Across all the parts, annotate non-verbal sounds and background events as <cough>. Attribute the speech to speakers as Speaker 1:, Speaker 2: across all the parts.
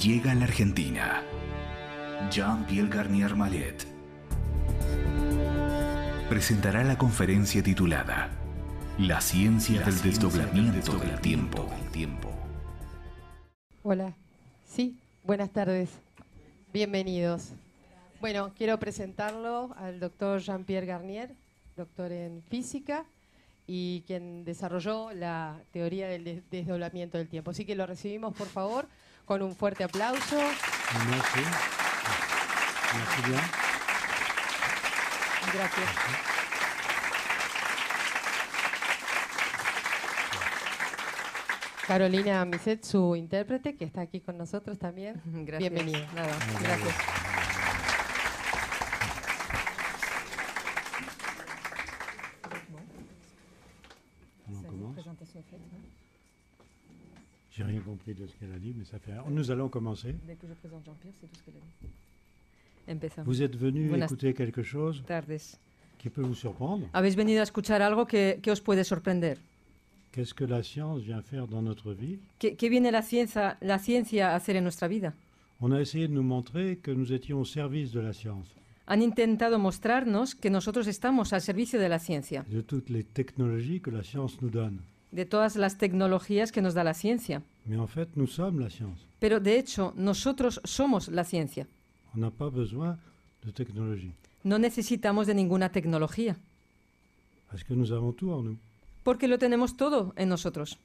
Speaker 1: llega a la Argentina. Jean-Pierre Garnier Mallet presentará la conferencia titulada La ciencia, del, desdoblamiento del desdoblamiento del tiempo.
Speaker 2: Hola, sí, buenas tardes, bienvenidos. Bueno, quiero presentarlo al doctor Jean-Pierre Garnier, doctor en física y quien desarrolló la teoría del desdoblamiento del tiempo. Así que lo recibimos, por favor con un fuerte aplauso.
Speaker 1: Gracias.
Speaker 2: Gracias. Carolina Miset, su intérprete, que está aquí con nosotros también. Gracias. Bienvenida.
Speaker 1: compris de ce qu'elle a dit, mais ça fait. Nous allons commencer.
Speaker 2: Dès que je présente Jean-Pierre, c'est tout ce qu'elle a dit. Empezamos. Vous êtes venu Buenas écouter
Speaker 1: quelque chose tardes. qui peut vous surprendre.
Speaker 2: Habéis venido a escuchar algo que, que os puede sorprender.
Speaker 1: Qu'est-ce que la science vient faire dans notre vie
Speaker 2: ¿Qué, que viene la ciencia, la ciencia a hacer en nuestra vida?
Speaker 1: On a essayé de nous montrer que nous étions au service de la science,
Speaker 2: Han intentado mostrarnos que nosotros estamos al servicio de la ciencia,
Speaker 1: de toutes les technologies que la science nous donne.
Speaker 2: de todas las tecnologías que nos da la ciencia. Pero de hecho, nosotros somos la ciencia. No necesitamos de ninguna tecnología. Porque lo tenemos todo en nosotros.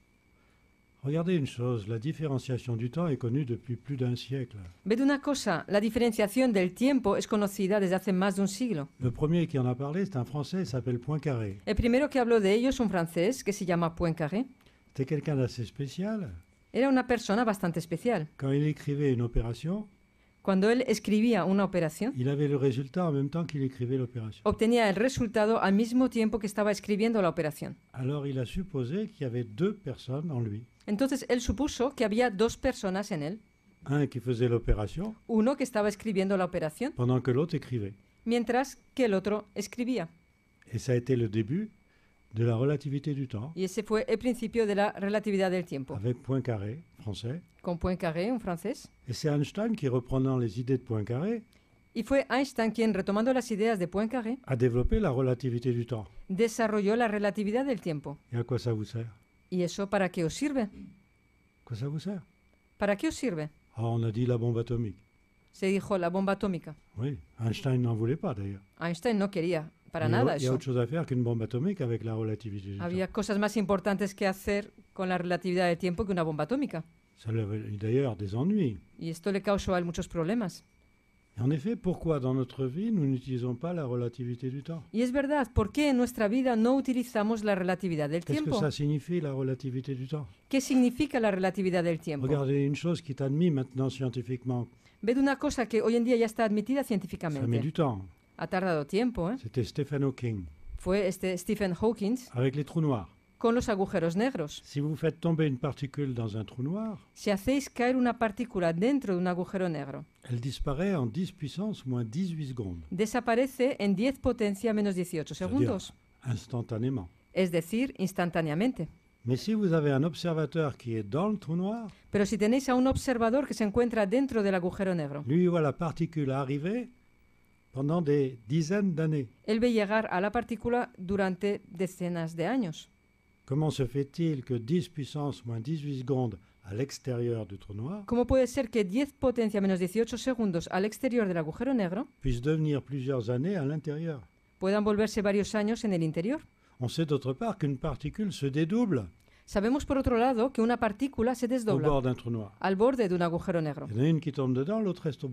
Speaker 1: Regardez une chose, la différenciation du temps est connue depuis plus d'un siècle.
Speaker 2: Ved una cosa, la diferenciación del tiempo es conocida desde hace más de un siglo.
Speaker 1: Le premier qui en a parlé, c'est un Français, s'appelle Poincaré.
Speaker 2: El primero que habló de ello es un francés que se llama Poincaré.
Speaker 1: C'était quelqu'un d'assez spécial.
Speaker 2: Era una persona bastante especial.
Speaker 1: Quand il écrivait une opération,
Speaker 2: Cuando él escribía una operación,
Speaker 1: il avait le résultat en même temps qu'il écrivait l'opération.
Speaker 2: obtenía el resultado al mismo tiempo que estaba escribiendo la operación.
Speaker 1: Alors il a supposé qu'il y avait deux personnes en lui.
Speaker 2: Entonces él supuso que había deux personnes en él.
Speaker 1: Un qui faisait l'opération.
Speaker 2: Uno que estaba escribiendo la operación.
Speaker 1: Pendant que l'autre écrivait.
Speaker 2: Mientras que el otro Et
Speaker 1: ça a été le début de la relativité du temps.
Speaker 2: Y ese fue el principio de la relatividad del tiempo. Avec
Speaker 1: Poincaré, français.
Speaker 2: Con Poincaré, un francés.
Speaker 1: Et c'est Einstein qui, reprenant les idées de Poincaré,
Speaker 2: y fue Einstein quien, retomando las ideas de Poincaré,
Speaker 1: a développé la relativité du temps.
Speaker 2: Desarrolló la relatividad del tiempo.
Speaker 1: Et à quoi ça vous sert
Speaker 2: ¿Y eso para qué os sirve? ¿Qué sirve? ¿Para qué os sirve?
Speaker 1: Ah, on a dit la bomba atómica.
Speaker 2: Se dijo la bomba atómica.
Speaker 1: Oui, Einstein n'en voulait pas d'ailleurs.
Speaker 2: Einstein no quería para nada y, eso. Y otra
Speaker 1: cosa hacer que una bomba atómica avec la relatividad
Speaker 2: Había cosas más importantes que hacer con la relatividad del tiempo que una bomba atómica.
Speaker 1: Ça lui d'ailleurs des ennuis.
Speaker 2: Y esto le causó a él muchos problemas.
Speaker 1: En effet, pourquoi dans notre vie nous n'utilisons pas la relativité du temps
Speaker 2: Et es verdad, ¿por qué en nuestra vida no utilizamos la relatividad del Qu'est-ce que ça
Speaker 1: signifie la relativité du temps
Speaker 2: ¿Qué significa la relatividad del tiempo? Regardez
Speaker 1: une chose qui est admise maintenant scientifiquement.
Speaker 2: Ved una cosa que hoy en día ya está admitida Ça met du temps. Ha tardado tiempo, ¿eh?
Speaker 1: C'était Stephen Hawking
Speaker 2: Fue este Stephen Hawking
Speaker 1: avec les trous noirs.
Speaker 2: con los agujeros negros.
Speaker 1: Si, vous faites tomber une particule dans un trou noir,
Speaker 2: si hacéis caer una partícula dentro de un agujero negro,
Speaker 1: elle disparaît en 10 puissance moins 18 secondes.
Speaker 2: Desaparece en 10 potencia menos 18 segundos.
Speaker 1: Instantanément.
Speaker 2: Es decir, instantáneamente.
Speaker 1: Mais si vous avez un observateur qui est dans
Speaker 2: le trou noir, Pero si tenéis a un observador que se encuentra dentro del agujero negro,
Speaker 1: lui voit la particule arriver pendant des dizaines d'années.
Speaker 2: Él ve llegar a la partícula durante decenas de años.
Speaker 1: Comment se fait-il que 10 puissance moins 18 secondes à l'extérieur du trou noir
Speaker 2: ¿Cómo puede ser que 10 potencia menos 18 segundos à l'extérieur de agujero negro
Speaker 1: puisse devenir plusieurs années à l'intérieur
Speaker 2: puedan volverse varios años en el interior?
Speaker 1: On sait d'autre part qu'une particule se dédouble
Speaker 2: Sabemos por otro lado que una partícula se au bord d'un trou noir. al borde de un agujero negro.
Speaker 1: qui tombe dedans, l'autre reste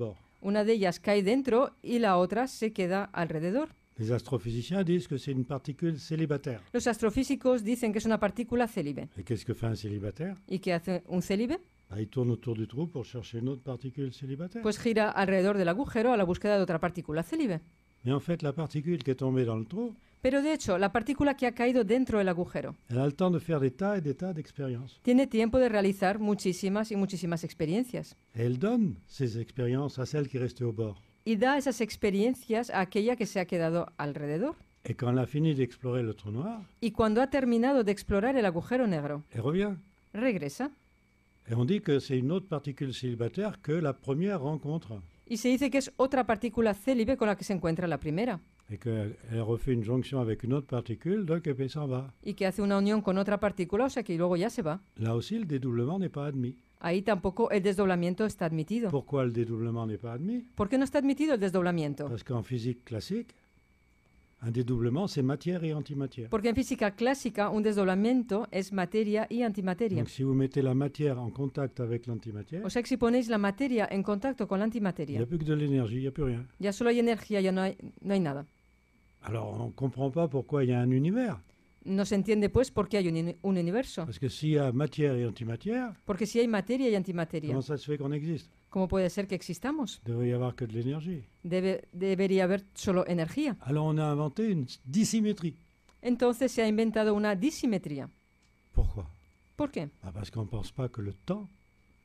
Speaker 2: Una de ellas cae dentro y la otra se queda alrededor.
Speaker 1: Les astrophysiciens disent que c'est une particule célibataire.
Speaker 2: Los astrofísicos dicen que es una partícula célibe.
Speaker 1: Et qu'est-ce que fait un célibataire
Speaker 2: ¿Y qué hace un célibe?
Speaker 1: Bah, il tourne autour du trou pour chercher une autre particule célibataire. Pues
Speaker 2: gira alrededor del agujero a la búsqueda de otra partícula célibe.
Speaker 1: Mais en fait, la particule qui est tombée dans le trou,
Speaker 2: Pero de hecho, la partícula que ha caído dentro del agujero
Speaker 1: elle a le temps de faire des tas et des tas d'expériences.
Speaker 2: tiene tiempo de realizar muchísimas y muchísimas experiencias.
Speaker 1: Et elle donne ces expériences à celles qui restaient au bord.
Speaker 2: y da esas experiencias a aquella que se ha quedado alrededor.
Speaker 1: Et quand elle a fini d'explorer le trou noir,
Speaker 2: Y cuando ha terminado de explorar el agujero negro, elle revient. regresa.
Speaker 1: Et on dit que c'est une autre particule célibataire que la première rencontre.
Speaker 2: Y se dice que es otra partícula célibe con la que se encuentra la primera,
Speaker 1: Et qu'elle refait une jonction avec une autre particule, donc elle s'en va.
Speaker 2: y que hace una unión con otra partícula, o sea que luego ya se va.
Speaker 1: Là aussi, le dédoublement n'est pas admis.
Speaker 2: Ahí tampoco el desdoblamiento está admitido.
Speaker 1: Pourquoi le dédoublement n'est pas admis ¿Por qué no está admitido el desdoblamiento? Parce qu'en physique classique, un dédoublement, c'est matière et antimatière.
Speaker 2: Porque en física clásica un desdoblamiento es materia y antimateria. Donc
Speaker 1: si vous mettez la matière en contact avec l'antimatière, O
Speaker 2: sea que si ponéis la materia en contacto con la antimateria. il n'y a
Speaker 1: plus que de l'énergie, il n'y a plus rien.
Speaker 2: ya solo hay energía, ya no hay, no hay nada.
Speaker 1: Alors on ne comprend pas pourquoi il y a un univers.
Speaker 2: No se entiende, pues, por qué hay un, un universo.
Speaker 1: si hay materia y antimateria.
Speaker 2: Porque si hay materia y antimateria, comment ça se no qu'on existe ¿cómo puede ser que existamos?
Speaker 1: Debería haber que de
Speaker 2: l'énergie. Debe- debería haber solo energía.
Speaker 1: Alors on a inventé une dissymétrie.
Speaker 2: Entonces se ha inventado una disimetría. Pourquoi ¿Por qué?
Speaker 1: Bah, Parce qu'on pense pas que le temps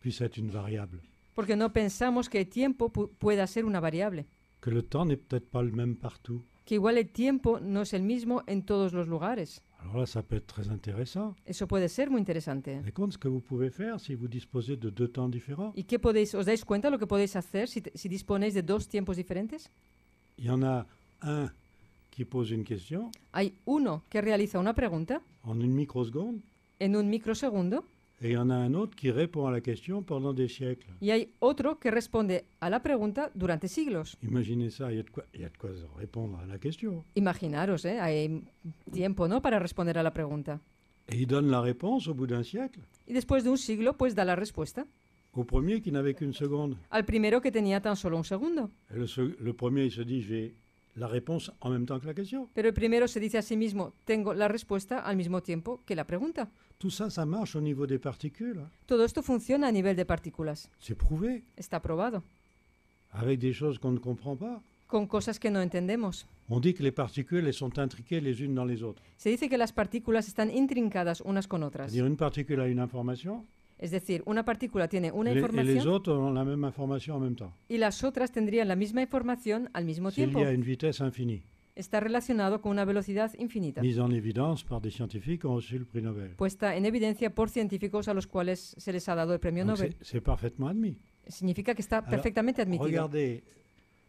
Speaker 1: puisse être une variable.
Speaker 2: Porque no pensamos que el tiempo pu- pueda ser una variable.
Speaker 1: Que le temps n'est peut-être pas le même partout.
Speaker 2: Que igual el tiempo no es el mismo en todos los lugares.
Speaker 1: Alors là, ça peut être très intéressant.
Speaker 2: Eso puede ser muy interesante. Et
Speaker 1: compte ce que vous pouvez faire si vous disposez de deux temps différents.
Speaker 2: ¿Y qué podéis, os dais cuenta lo que podéis hacer si, si disponéis de dos tiempos diferentes?
Speaker 1: Il y en a un qui pose une question
Speaker 2: Hay uno que realiza una pregunta
Speaker 1: en une microseconde
Speaker 2: en un microsegundo
Speaker 1: et il y en a un autre qui répond à la question pendant des siècles.
Speaker 2: Y hay otro que responde a la pregunta durante siglos.
Speaker 1: Imaginez ça, il y, a de quoi, il y a de quoi répondre à la question.
Speaker 2: Imaginaros, eh, hay tiempo, ¿no? Para responder a la pregunta.
Speaker 1: Et il donne la réponse au bout d'un siècle.
Speaker 2: Y después de un siglo, pues da la respuesta.
Speaker 1: Au premier qui n'avait qu'une seconde.
Speaker 2: Al primero que tenía tan solo un segundo.
Speaker 1: Et le, premier, il se dit, j'ai la réponse en même temps que la question.
Speaker 2: Pero primero se dice a sí mismo, tengo la respuesta al mismo tiempo que la pregunta.
Speaker 1: Tout ça, ça marche au niveau des particules. Hein.
Speaker 2: Todo esto funciona a nivel de partículas. C'est prouvé. Está probado.
Speaker 1: Avec des choses qu'on ne comprend pas.
Speaker 2: Con cosas que no entendemos.
Speaker 1: On dit que les particules elles sont intriquées les unes dans les autres.
Speaker 2: Se dice que las partículas están intrincadas unas con otras. C'est-à-dire
Speaker 1: une particule a une information.
Speaker 2: Es decir, una partícula tiene una Le- información. Et les
Speaker 1: autres ont la même information en même temps.
Speaker 2: y las otras tendrían la misma información al mismo C'est tiempo. Y a une
Speaker 1: vitesse infinie,
Speaker 2: Está relacionado con una velocidad infinita, mise
Speaker 1: en évidence par des scientifiques ont reçu le prix Nobel.
Speaker 2: puesta en evidencia por científicos a los cuales se les ha dado el premio Donc, Nobel. c'est-
Speaker 1: C'est parfaitement admis.
Speaker 2: Significa que está Alors, perfectamente admitido.
Speaker 1: Regardez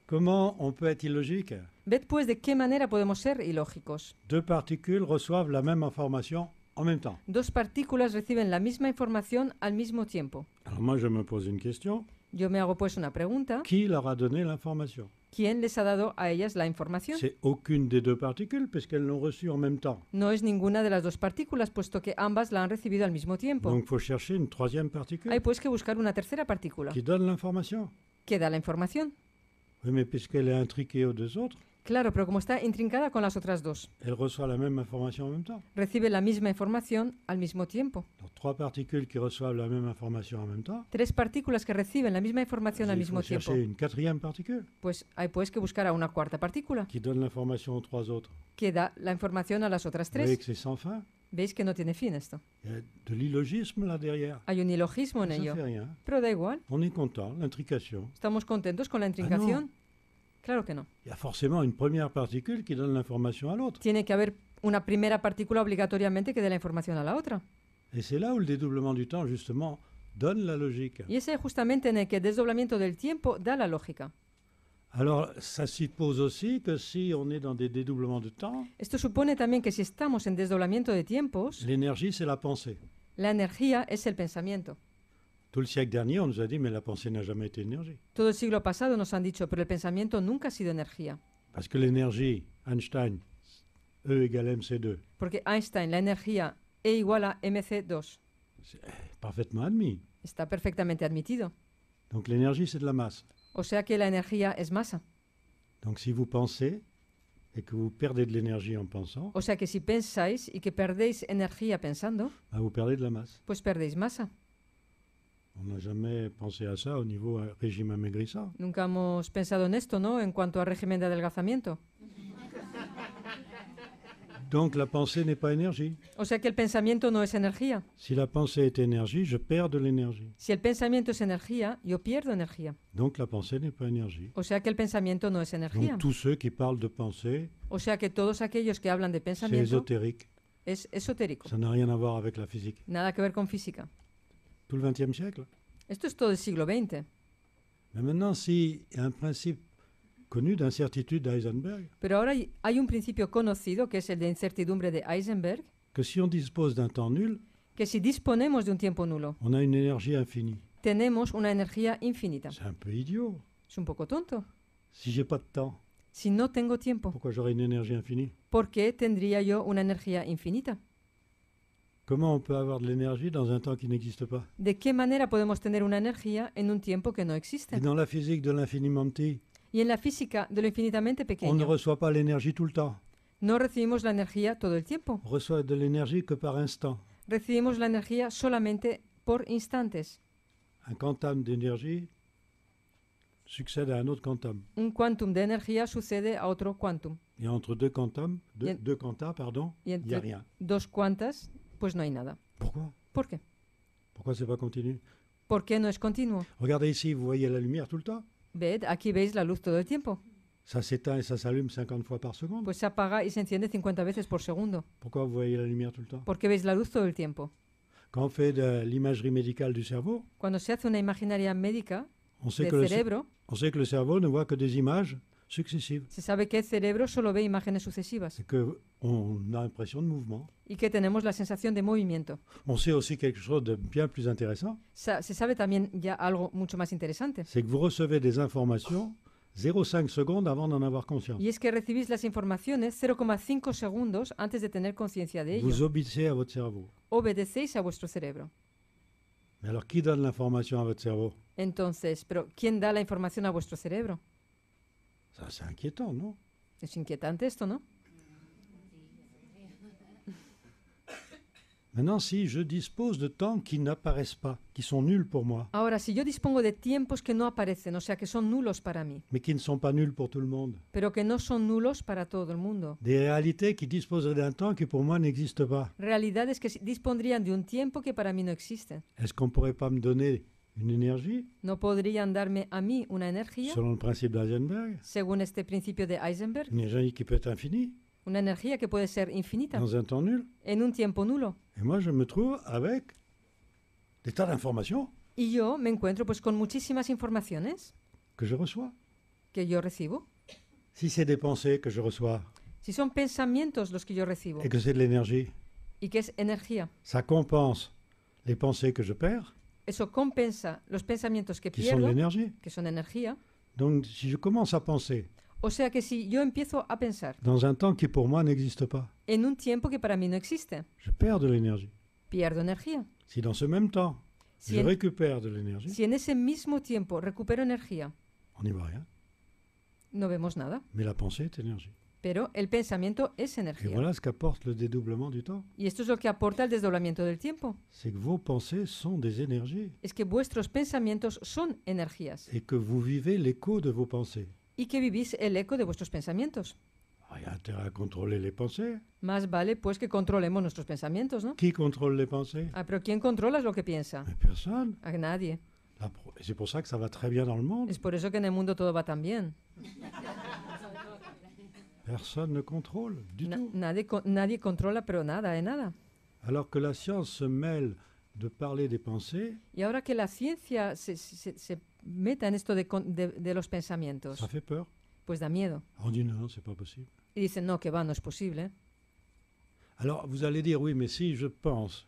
Speaker 1: comment on peut être illogique.
Speaker 2: Ved pues de qué manera podemos ser ilógicos.
Speaker 1: Deux particules reçoivent la même information en même temps.
Speaker 2: Dos partículas reciben la misma información al mismo tiempo.
Speaker 1: Alors moi, je me pose une question.
Speaker 2: Yo me hago pues una pregunta.
Speaker 1: Qui leur a donné l'information
Speaker 2: ¿Quién les ha dado a ellas la información? C'est
Speaker 1: aucune des deux particules, puisqu'elles l'ont reçue en même temps.
Speaker 2: No es ninguna de las dos partículas, puesto que ambas la han recibido al mismo tiempo. Donc,
Speaker 1: faut chercher une troisième
Speaker 2: particule Hay pues que buscar una tercera partícula qui donne l'information. Qui da la información.
Speaker 1: Oui, mais puisqu'elle est intriquée aux deux autres,
Speaker 2: Claro, pero como está intrincada con las otras dos. la Recibe la misma información al mismo tiempo.
Speaker 1: la
Speaker 2: Tres partículas que reciben la misma información al mismo tiempo.
Speaker 1: Pues hay pues que buscar a una cuarta partícula. Que da
Speaker 2: la información a las otras tres. Veis que no tiene fin esto. Hay un ilogismo en ello. Pero da igual. Estamos contentos con la ah, intrincación. Claro que no.
Speaker 1: Il y a forcément une première particule qui donne l'information à l'autre.
Speaker 2: Tiene que haber una primera partícula obligatoriamente que dé la información a la otra.
Speaker 1: Et c'est là où le dédoublement du temps, justement, donne la logique.
Speaker 2: Y ese justamente en el que el desdoblamiento del tiempo da la lógica.
Speaker 1: Alors, ça suppose aussi que si on est dans des dédoublements de temps,
Speaker 2: Esto supone también que si estamos en desdoblamiento de tiempos,
Speaker 1: l'énergie, c'est la pensée.
Speaker 2: la energía es el pensamiento.
Speaker 1: Tout le siècle dernier, on nous a dit, mais la pensée n'a jamais été énergie.
Speaker 2: Todo el siglo pasado nos han dicho, pero el pensamiento nunca ha sido energía.
Speaker 1: Parce que l'énergie, Einstein, E égale mc2.
Speaker 2: Porque Einstein, la energía E égale mc2.
Speaker 1: C'est eh, parfaitement
Speaker 2: admis. Está perfectamente admitido.
Speaker 1: Donc l'énergie, c'est de la masse.
Speaker 2: O sea que la energía es masa.
Speaker 1: Donc si vous pensez et que vous perdez de l'énergie en pensant,
Speaker 2: O sea que si pensáis y que perdéis energía pensando,
Speaker 1: ben vous perdez de la masse.
Speaker 2: pues perdéis masa.
Speaker 1: On n'a jamais pensé à ça au niveau euh, régime amaigrissant.
Speaker 2: Nunca hemos pensado en esto, ¿no? En cuanto a régimen de adelgazamiento.
Speaker 1: Donc la pensée n'est pas énergie.
Speaker 2: O sea que el pensamiento no es energía.
Speaker 1: Si la pensée est énergie, je perds de l'énergie.
Speaker 2: Si el pensamiento es energía, yo pierdo energía.
Speaker 1: Donc la pensée n'est pas énergie.
Speaker 2: O sea que el pensamiento no es energía. Donc
Speaker 1: tous ceux qui parlent de pensée.
Speaker 2: O sea que todos aquellos que hablan de pensamiento. C'est ésotérique. Es esotérico.
Speaker 1: Ça n'a rien à voir avec la physique.
Speaker 2: Nada que ver con física
Speaker 1: tout le XXe siècle.
Speaker 2: Esto es todo el siglo XX.
Speaker 1: Mais maintenant, si un principe connu d'incertitude d'Heisenberg.
Speaker 2: Pero ahora hay un principio conocido que es el de incertidumbre de Heisenberg.
Speaker 1: Que si on dispose d'un temps nul,
Speaker 2: que si disponemos de un tiempo nulo,
Speaker 1: on a une énergie infinie.
Speaker 2: Tenemos una energía infinita. C'est un peu idiot. Es un poco tonto.
Speaker 1: Si j'ai pas de temps. Si no tengo tiempo. Pourquoi j'aurais une énergie infinie?
Speaker 2: Porque tendría yo una energía infinita?
Speaker 1: Comment on peut avoir de l'énergie dans un temps qui n'existe pas
Speaker 2: De quelle manière podemos tener una energía en un tiempo que no existe Et dans
Speaker 1: la physique de l'infiniment petit,
Speaker 2: Y en la física de lo infinitamente on ne
Speaker 1: reçoit pas l'énergie tout le temps.
Speaker 2: no recibimos la energía todo el tiempo. On
Speaker 1: reçoit de l'énergie que par instant.
Speaker 2: Recibimos la energía solamente por instantes.
Speaker 1: Un quantum d'énergie succède à un autre quantum.
Speaker 2: Un quantum de energía sucede a otro quantum.
Speaker 1: Et entre deux quantums, deux, Il deux quantums, pardon, il y a n'y a rien.
Speaker 2: dos cuantas Pues no hay nada. Pourquoi ¿Por qué?
Speaker 1: Pourquoi c'est pas continu
Speaker 2: ¿Por qué no es continuo?
Speaker 1: Regardez ici, vous voyez la lumière tout le temps
Speaker 2: Ved, aquí veis la luz todo el tiempo.
Speaker 1: Ça s'éteint et ça s'allume 50 fois par seconde.
Speaker 2: Pues se apaga y se enciende 50 veces por segundo.
Speaker 1: Pourquoi vous voyez la lumière tout le temps
Speaker 2: Porque veis la luz todo el tiempo?
Speaker 1: Quand on fait de l'imagerie médicale du cerveau,
Speaker 2: Cuando se hace una imaginaria médica on sait, que del cerebro,
Speaker 1: on sait que le cerveau ne voit que des images successives. Se
Speaker 2: sabe que el cerebro solo ve imágenes sucesivas. Et
Speaker 1: que on a l'impression de mouvement.
Speaker 2: Y que tenemos la sensación de movimiento.
Speaker 1: On sait quelque chose de bien plus intéressant.
Speaker 2: Sa se sabe también ya algo mucho más interesante. C'est
Speaker 1: que vous recevez des informations 0,5 secondes avant d'en avoir conscience.
Speaker 2: Y es que recibís las informaciones 0,5 segundos antes de tener conciencia de ello. Vous votre cerveau. Obedecéis a vuestro cerebro.
Speaker 1: Mais alors qui donne votre cerveau
Speaker 2: Entonces, pero ¿quién da la información a vuestro cerebro?
Speaker 1: Ça, c'est inquiétant, non
Speaker 2: C'est inquiétant, esto, non
Speaker 1: Maintenant, si je dispose de temps qui n'apparaissent pas, qui sont nuls pour moi.
Speaker 2: Ahora, si yo dispongo de tiempos que no aparecen, o sea, que son nulos para mí.
Speaker 1: Mais qui ne sont pas nuls pour tout le monde.
Speaker 2: Pero que no son nulos para todo el mundo.
Speaker 1: Des réalités qui disposeraient d'un temps qui pour moi n'existe pas.
Speaker 2: Realidades que dispondrían de un tiempo que para mí no existe.
Speaker 1: Est-ce qu'on pourrait pas me donner une énergie.
Speaker 2: ¿No podrían darme a mí una energía? Selon
Speaker 1: le principe d'Heisenberg?
Speaker 2: Según este principio de Heisenberg.
Speaker 1: Une énergie qui peut être infinie.
Speaker 2: Una energía que puede ser infinita. Dans un temps nul. En un tiempo nulo.
Speaker 1: Et moi, je me trouve avec des tas d'informations.
Speaker 2: Y yo me encuentro pues con muchísimas informaciones. Que je reçois. Que yo recibo.
Speaker 1: Si c'est des pensées que je reçois.
Speaker 2: Si son pensamientos los que yo recibo. Et que
Speaker 1: c'est de l'énergie.
Speaker 2: Y que es energía.
Speaker 1: Ça compense les pensées que je perds.
Speaker 2: Eso compensa los pensamientos que, qui pierdo, l'énergie. que son energía.
Speaker 1: Donc, si je commence à penser
Speaker 2: O sea que si yo empiezo a pensar
Speaker 1: dans un temps qui pour moi n'existe pas,
Speaker 2: en un tiempo que para mí no existe, je
Speaker 1: perds de l'énergie.
Speaker 2: pierdo energía.
Speaker 1: Si dans ce même temps, Si je récupère de l'énergie, Si
Speaker 2: en ese mismo tiempo recupero energía, on n'y voit rien. no vemos nada,
Speaker 1: mais la pensée est énergie.
Speaker 2: Pero el pensamiento es energía. Y esto es lo que aporta el desdoblamiento del tiempo.
Speaker 1: que vos des
Speaker 2: Es que vuestros pensamientos son energías.
Speaker 1: que vous vivez de vos pensées.
Speaker 2: Y que vivís el eco de vuestros pensamientos. Hay ah, Más vale pues que controlemos nuestros pensamientos, ¿no? Qui Ah, pero ¿quién controla lo que piensa? A nadie.
Speaker 1: que va très bien Es
Speaker 2: por eso que en el mundo todo va tan bien. <laughs>
Speaker 1: Personne ne contrôle
Speaker 2: du Na, tout. Nadie, nadie controla, pero nada eh, nada.
Speaker 1: Alors que la science se mêle de parler des pensées.
Speaker 2: Y ahora que la ciencia se, se, se meta en esto de, de, de, los pensamientos. Ça fait peur. Pues da miedo.
Speaker 1: On dit non, c'est pas possible.
Speaker 2: Y dicen no, que va, no es posible. Eh.
Speaker 1: Alors vous allez dire oui, mais si je pense,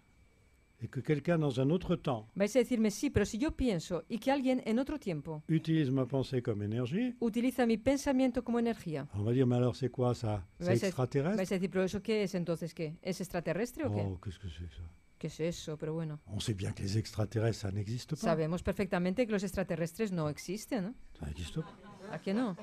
Speaker 1: et que quelqu'un dans un autre temps
Speaker 2: Vais a decirme, sí, pero si yo pienso y que alguien en otro tiempo
Speaker 1: utilise ma pensée comme énergie,
Speaker 2: utiliza mi pensamiento como energía.
Speaker 1: on va dire, mais alors c'est quoi ça C'est extraterrestre Vais
Speaker 2: a decir, pero eso qué es entonces qué? ¿Es extraterrestre o qué? Oh, qu'est-ce que c'est ça ¿Qué es eso? Pero bueno,
Speaker 1: On sait bien que les extraterrestres, ça n'existe pas. sabemos
Speaker 2: perfectamente que los extraterrestres no existen, ¿no? Ça n'existe pas. Ah, non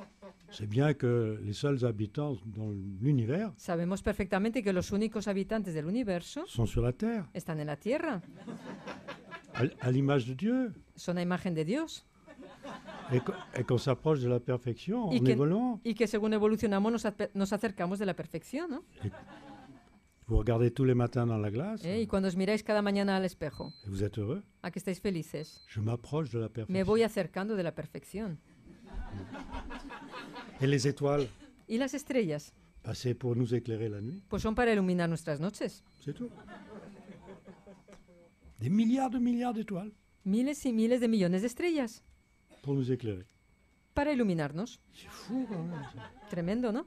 Speaker 1: C'est bien que les seuls habitants dans l'univers
Speaker 2: Sabemos perfectamente que los únicos habitantes del universo sont sur la Terre, están en la Tierra,
Speaker 1: à, à l'image de Dieu.
Speaker 2: son a imagen de Dios.
Speaker 1: Et, et qu'on s'approche de la perfection en que, évoluant.
Speaker 2: y que según evolucionamos nos, nos acercamos de la perfección, ¿no?
Speaker 1: Vous regardez tous les matins dans la glace
Speaker 2: ¿Eh? Y cuando os miráis cada mañana al espejo, et vous êtes heureux. a que estáis felices.
Speaker 1: Je m'approche de la Me
Speaker 2: voy acercando de la perfección.
Speaker 1: Et les étoiles
Speaker 2: Et las estrellas,
Speaker 1: Ah, pour nous éclairer la nuit,
Speaker 2: pues son para iluminar nuestras noches. c'est tout. Des milliards de milliards d'étoiles Miles y miles de millones de estrellas, pour nous éclairer. para iluminarnos. C'est fou quand même. Tremendo, ¿no?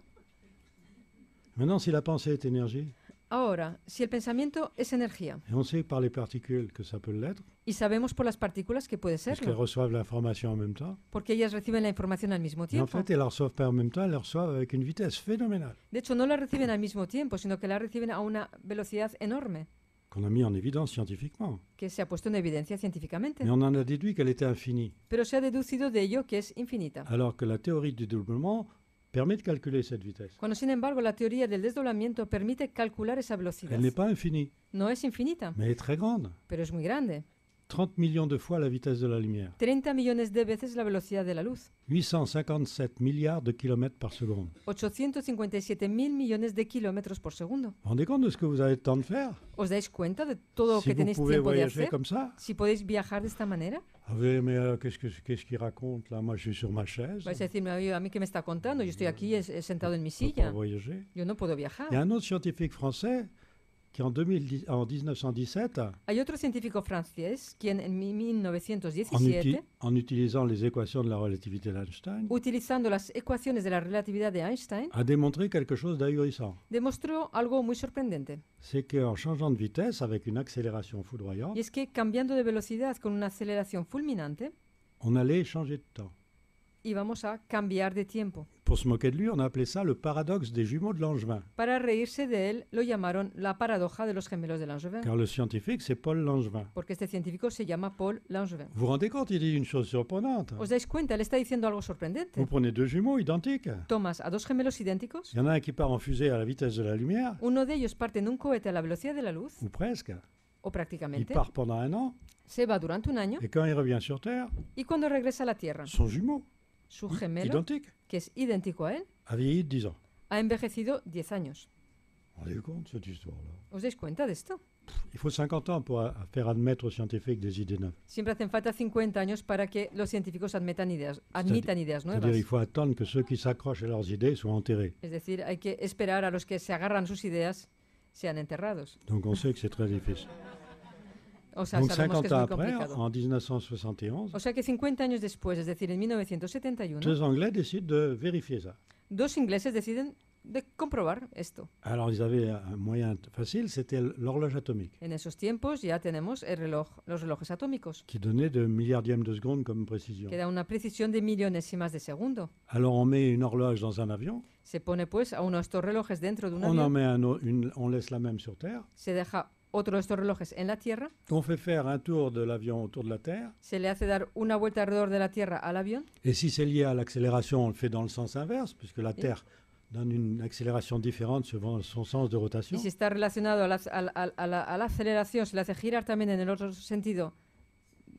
Speaker 1: Maintenant, si la pensée est énergie,
Speaker 2: Ahora, si el pensamiento es energía.
Speaker 1: Et on sait par les particules que ça peut l'être.
Speaker 2: Y sabemos por las partículas que puede serlo. Que qu'elles
Speaker 1: reçoivent l'information en même temps.
Speaker 2: Porque ellas reciben la información al mismo tiempo. Et en fait, elles
Speaker 1: la reçoivent pas en même temps, elles la reçoivent avec une vitesse phénoménale.
Speaker 2: De hecho, no la reciben al mismo tiempo, sino que la reciben a una velocidad enorme.
Speaker 1: Qu'on a mis en évidence scientifiquement.
Speaker 2: Que se ha puesto en evidencia científicamente. Mais on
Speaker 1: en a déduit qu'elle était infinie.
Speaker 2: Pero se ha deducido de ello que es infinita.
Speaker 1: Alors que la théorie du doublement permet de calculer cette vitesse.
Speaker 2: Cuando sin embargo la teoría del desdoblamiento permite calcular esa velocidad. Elle n'est pas infinie, No es infinita, mais elle est très grande. pero es muy grande.
Speaker 1: 30 millions de fois la vitesse de la lumière.
Speaker 2: 30 millones de veces la velocidad de la luz.
Speaker 1: 857 milliards de kilomètres par seconde.
Speaker 2: 857 mil millones de kilómetros por segundo.
Speaker 1: Vous rendez compte de ce que vous avez le temps de faire
Speaker 2: Os rendez cuenta de todo lo que tenéis tiempo de hacer comme ça Si pouvez voyager de cette manière.
Speaker 1: ah oui, mais euh, qu'est-ce qu'il qu qu raconte là Moi, je suis sur ma chaise. allez
Speaker 2: me mais, à moi qui me está contando? Yo estoy aquí sentado en mi silla. Voyager. ne peux pas voyager. Il y a un
Speaker 1: autre scientifique français qui en, 2010, en 1917...
Speaker 2: Hay otro científico francés quien en 1917...
Speaker 1: En, utilisant les équations de la relativité d'Einstein...
Speaker 2: Utilizando las ecuaciones de la relatividad de Einstein... A
Speaker 1: démontré quelque chose d'ahurissant.
Speaker 2: Demostró algo muy sorprendente.
Speaker 1: C'est qu'en changeant de vitesse avec une accélération foudroyante...
Speaker 2: Y es que cambiando de velocidad con una aceleración fulminante...
Speaker 1: On allait changer de temps
Speaker 2: y vamos a cambiar de tiempo.
Speaker 1: Pour se moquer de lui, on a appelé ça le paradoxe des jumeaux de Langevin.
Speaker 2: Para reírse de él, lo llamaron la paradoja de los gemelos de Langevin. Car
Speaker 1: le scientifique, c'est Paul Langevin.
Speaker 2: Porque este científico se llama Paul Langevin. Vous
Speaker 1: vous rendez compte, il dit une chose surprenante. ¿Os
Speaker 2: dais cuenta? Él está diciendo algo sorprendente.
Speaker 1: Vous prenez deux jumeaux identiques.
Speaker 2: Tomas a dos gemelos idénticos. Il
Speaker 1: y en a un qui part en fusée à la vitesse de la lumière.
Speaker 2: Uno de ellos parte en un cohete a la velocidad de la luz. Ou presque. O prácticamente. Il part
Speaker 1: pendant un an.
Speaker 2: Se va durante un año. Et
Speaker 1: quand il revient sur Terre.
Speaker 2: Y cuando regresa a la Tierra. Son jumeaux. su mm, gemelo, Identique. que es idéntico a él,
Speaker 1: a 10 ans.
Speaker 2: ha envejecido 10 años.
Speaker 1: Vous vous rendez compte, cette histoire-là
Speaker 2: ¿Os dais cuenta de esto?
Speaker 1: Il faut 50 ans pour faire admettre aux scientifiques des idées neuves.
Speaker 2: Siempre hacen falta 50 años para que los científicos admitan ideas, admitan ideas nuevas. C'est-à-dire, il
Speaker 1: faut attendre que ceux qui s'accrochent à leurs idées soient enterrés.
Speaker 2: Es decir, hay que esperar a los que se agarran sus ideas sean enterrados.
Speaker 1: Donc, on sait que c'est très difficile.
Speaker 2: O sea, Donc 50 ans après, en
Speaker 1: 1971.
Speaker 2: O sea que 50 años después, es decir, en 1971. Deux
Speaker 1: Anglais décident de vérifier ça.
Speaker 2: Dos ingleses deciden de comprobar esto.
Speaker 1: Alors ils avaient un moyen facile, c'était l'horloge atomique.
Speaker 2: En esos tiempos ya tenemos el reloj, los relojes atómicos. Qui
Speaker 1: donnait de milliardièmes de seconde comme précision. Que
Speaker 2: da una precisión de millonésimas de segundo.
Speaker 1: Alors on met une horloge dans un avion.
Speaker 2: Se pone pues a uno de estos relojes dentro de un on avión. En
Speaker 1: met un, une, on laisse la même sur Terre.
Speaker 2: Se deja otro de estos relojes en la Tierra.
Speaker 1: On fait faire un tour de l'avion autour de la
Speaker 2: Terre. Se le hace dar una vuelta alrededor de la Tierra al avión.
Speaker 1: Et si c'est lié à l'accélération, on le fait dans le sens inverse, puisque la Et Terre donne une accélération différente selon son sens de rotation. Y si está
Speaker 2: relacionado a la, a, la, a, la, a la aceleración, se le hace girar también en el otro sentido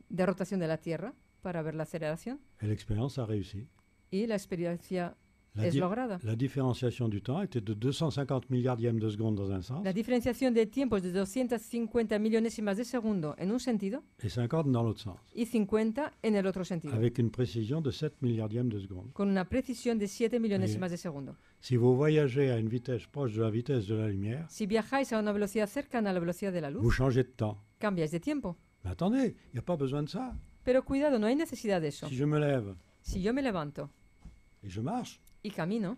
Speaker 2: de rotación de la Tierra para ver la aceleración.
Speaker 1: Et l'expérience a réussi.
Speaker 2: Y la experiencia La
Speaker 1: différenciation du temps était de 250 milliardièmes de seconde dans un sens.
Speaker 2: La diferenciación de est de 250 millionnésimes de segundo en un sentido.
Speaker 1: Et 50 dans l'autre sens.
Speaker 2: Y 50 en el otro sentido. Avec
Speaker 1: une précision de 7 milliardièmes de seconde.
Speaker 2: Con una precisión de 7 millonésimas de segundo.
Speaker 1: Si vous voyagez à une vitesse proche de la vitesse de la lumière.
Speaker 2: Si viajáis a una velocidad cercana a la velocidad de la luz. Vous
Speaker 1: changez de temps.
Speaker 2: Cambiáis de tiempo.
Speaker 1: Mais attendez, il n'y a pas besoin
Speaker 2: de ça. Pero cuidado, no hay necesidad de eso. Si je me lève. Si yo me levanto. Et je marche y camino.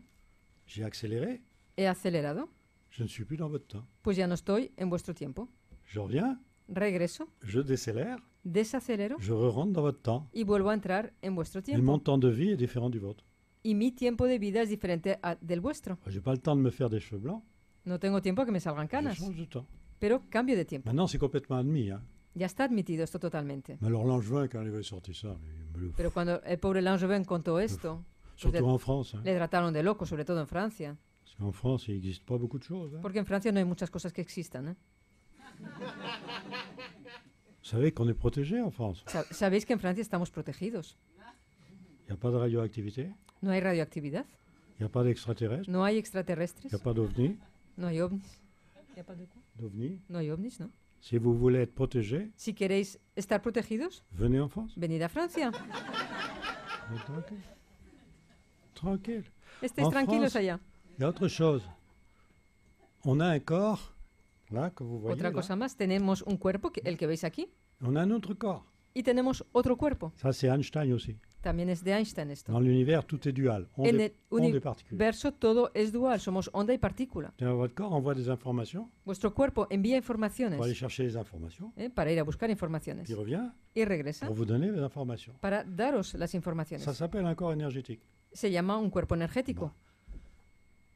Speaker 1: J'ai accéléré.
Speaker 2: He acelerado.
Speaker 1: Je ne suis plus dans votre temps.
Speaker 2: Pues ya no estoy en vuestro tiempo. Je reviens. Regreso.
Speaker 1: Je décélère.
Speaker 2: Desacelero. Je
Speaker 1: re-rentre dans votre temps.
Speaker 2: Y vuelvo a entrar en vuestro tiempo. Et mon
Speaker 1: temps de vie est différent du vôtre.
Speaker 2: Y mi tiempo de vida es diferente a, del vuestro.
Speaker 1: J'ai pas le temps de me faire des cheveux blancs.
Speaker 2: No tengo tiempo a que me salgan canas. Je change de temps. Pero cambio de tiempo.
Speaker 1: Maintenant, c'est complètement admis. Hein.
Speaker 2: Ya está admitido esto totalmente. Mais alors
Speaker 1: Langevin, quand il avait sorti ça, il me le... Pero
Speaker 2: cuando el pobre Langevin contó esto, Surtout en France. Hein. Le trataron de locos, sobre todo en Francia.
Speaker 1: Parce qu'en France, il n'existe pas beaucoup de choses. Hein.
Speaker 2: Porque en Francia no hay muchas cosas que existan. Hein.
Speaker 1: Vous savez qu'on est protégé en France.
Speaker 2: Sa sabéis que en Francia estamos protegidos.
Speaker 1: Il n'y a pas de radioactivité.
Speaker 2: No hay radioactividad.
Speaker 1: Il n'y a pas d'extraterrestres. No
Speaker 2: hay extraterrestres. Il n'y a pas d'OVNI. No hay ovnis. Il n'y a pas de quoi D'OVNI. No hay ovnis, non
Speaker 1: Si vous voulez être protégé.
Speaker 2: Si queréis estar protegidos.
Speaker 1: Venez en France.
Speaker 2: Venez à Francia. Tranquille. Il y
Speaker 1: a autre chose. On a un corps, là, que vous voyez. Otra là. cosa
Speaker 2: más, tenemos un cuerpo, que, el que veis aquí.
Speaker 1: On a un autre corps.
Speaker 2: Y tenemos otro cuerpo.
Speaker 1: Ça, c'est Einstein aussi.
Speaker 2: También es de Einstein esto.
Speaker 1: Dans l'univers, tout est dual. Onde, en el onde tout est
Speaker 2: universo todo es dual, somos onda y partícula.
Speaker 1: Dans votre corps envoie des informations.
Speaker 2: Vuestro cuerpo envía informaciones. Pour aller
Speaker 1: chercher les informations.
Speaker 2: Eh, para ir a buscar informaciones. Il revient.
Speaker 1: Y regresa. Pour vous donner les informations.
Speaker 2: Para daros las informaciones. Ça s'appelle un corps énergétique. se llama un cuerpo energético.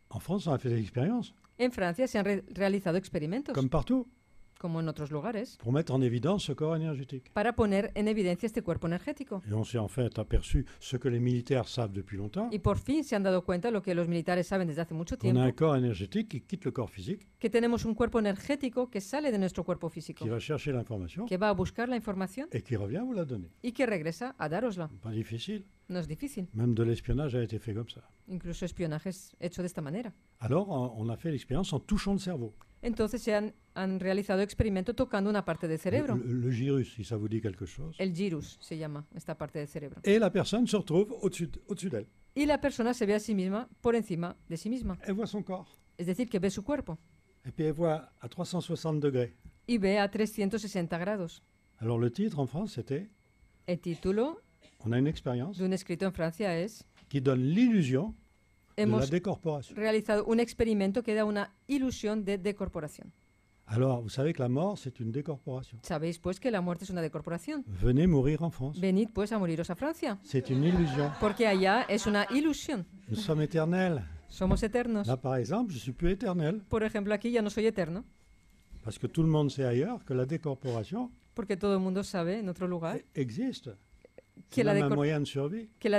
Speaker 1: En Francia, on a fait
Speaker 2: En Francia se han re- realizado experimentos. Comme partout. Como en otros lugares.
Speaker 1: Pour mettre en évidence ce corps énergétique.
Speaker 2: Para poner en evidencia este cuerpo energético.
Speaker 1: Et on s'est en fait aperçu ce que les militaires savent depuis longtemps.
Speaker 2: Y por fin se han dado cuenta lo que los militares saben desde hace mucho On tiempo. a un
Speaker 1: corps énergétique qui quitte le corps physique,
Speaker 2: Que tenemos un cuerpo energético que sale de nuestro cuerpo físico. qui
Speaker 1: va chercher l'information
Speaker 2: que va a buscar la información
Speaker 1: et qui revient vous la donner.
Speaker 2: y que regresa a darosla.
Speaker 1: Pas difficile. No es Même de l'espionnage a été fait comme ça.
Speaker 2: Incluso espionaje es hecho de esta manera.
Speaker 1: Alors, on a fait l'expérience en touchant le cerveau.
Speaker 2: Entonces se han, han realizado experimentos tocando una parte del cerebro. Le,
Speaker 1: le, gyrus, si ça vous dit quelque chose.
Speaker 2: El gyrus se llama esta parte del cerebro. Et
Speaker 1: la personne se retrouve au-dessus au d'elle.
Speaker 2: Y la persona se ve a sí misma por encima de sí misma. Elle voit son corps. Es decir, que ve su cuerpo.
Speaker 1: Et puis elle voit à 360 degrés.
Speaker 2: Y ve a 360 grados.
Speaker 1: Alors le titre en France c'était
Speaker 2: El título
Speaker 1: on a une expérience
Speaker 2: escrito en Francia es
Speaker 1: qui donne l'illusion
Speaker 2: de la décorporation. Realizado un experimento que da una ilusión de decorporación.
Speaker 1: Alors, vous savez que la mort, c'est une décorporation.
Speaker 2: Sabéis pues que la mort es une décorporation?
Speaker 1: Venez mourir en France.
Speaker 2: Venid pues a moriros a Francia.
Speaker 1: C'est une illusion.
Speaker 2: Porque allá es una ilusión.
Speaker 1: Nous sommes éternels.
Speaker 2: Somos eternos. Là,
Speaker 1: par exemple, je suis plus éternel.
Speaker 2: Por ejemplo, aquí ya no soy eterno.
Speaker 1: Parce que tout le monde sait ailleurs que la décorporation.
Speaker 2: Porque todo el mundo sabe en otro lugar. Existe que la, de survie. que la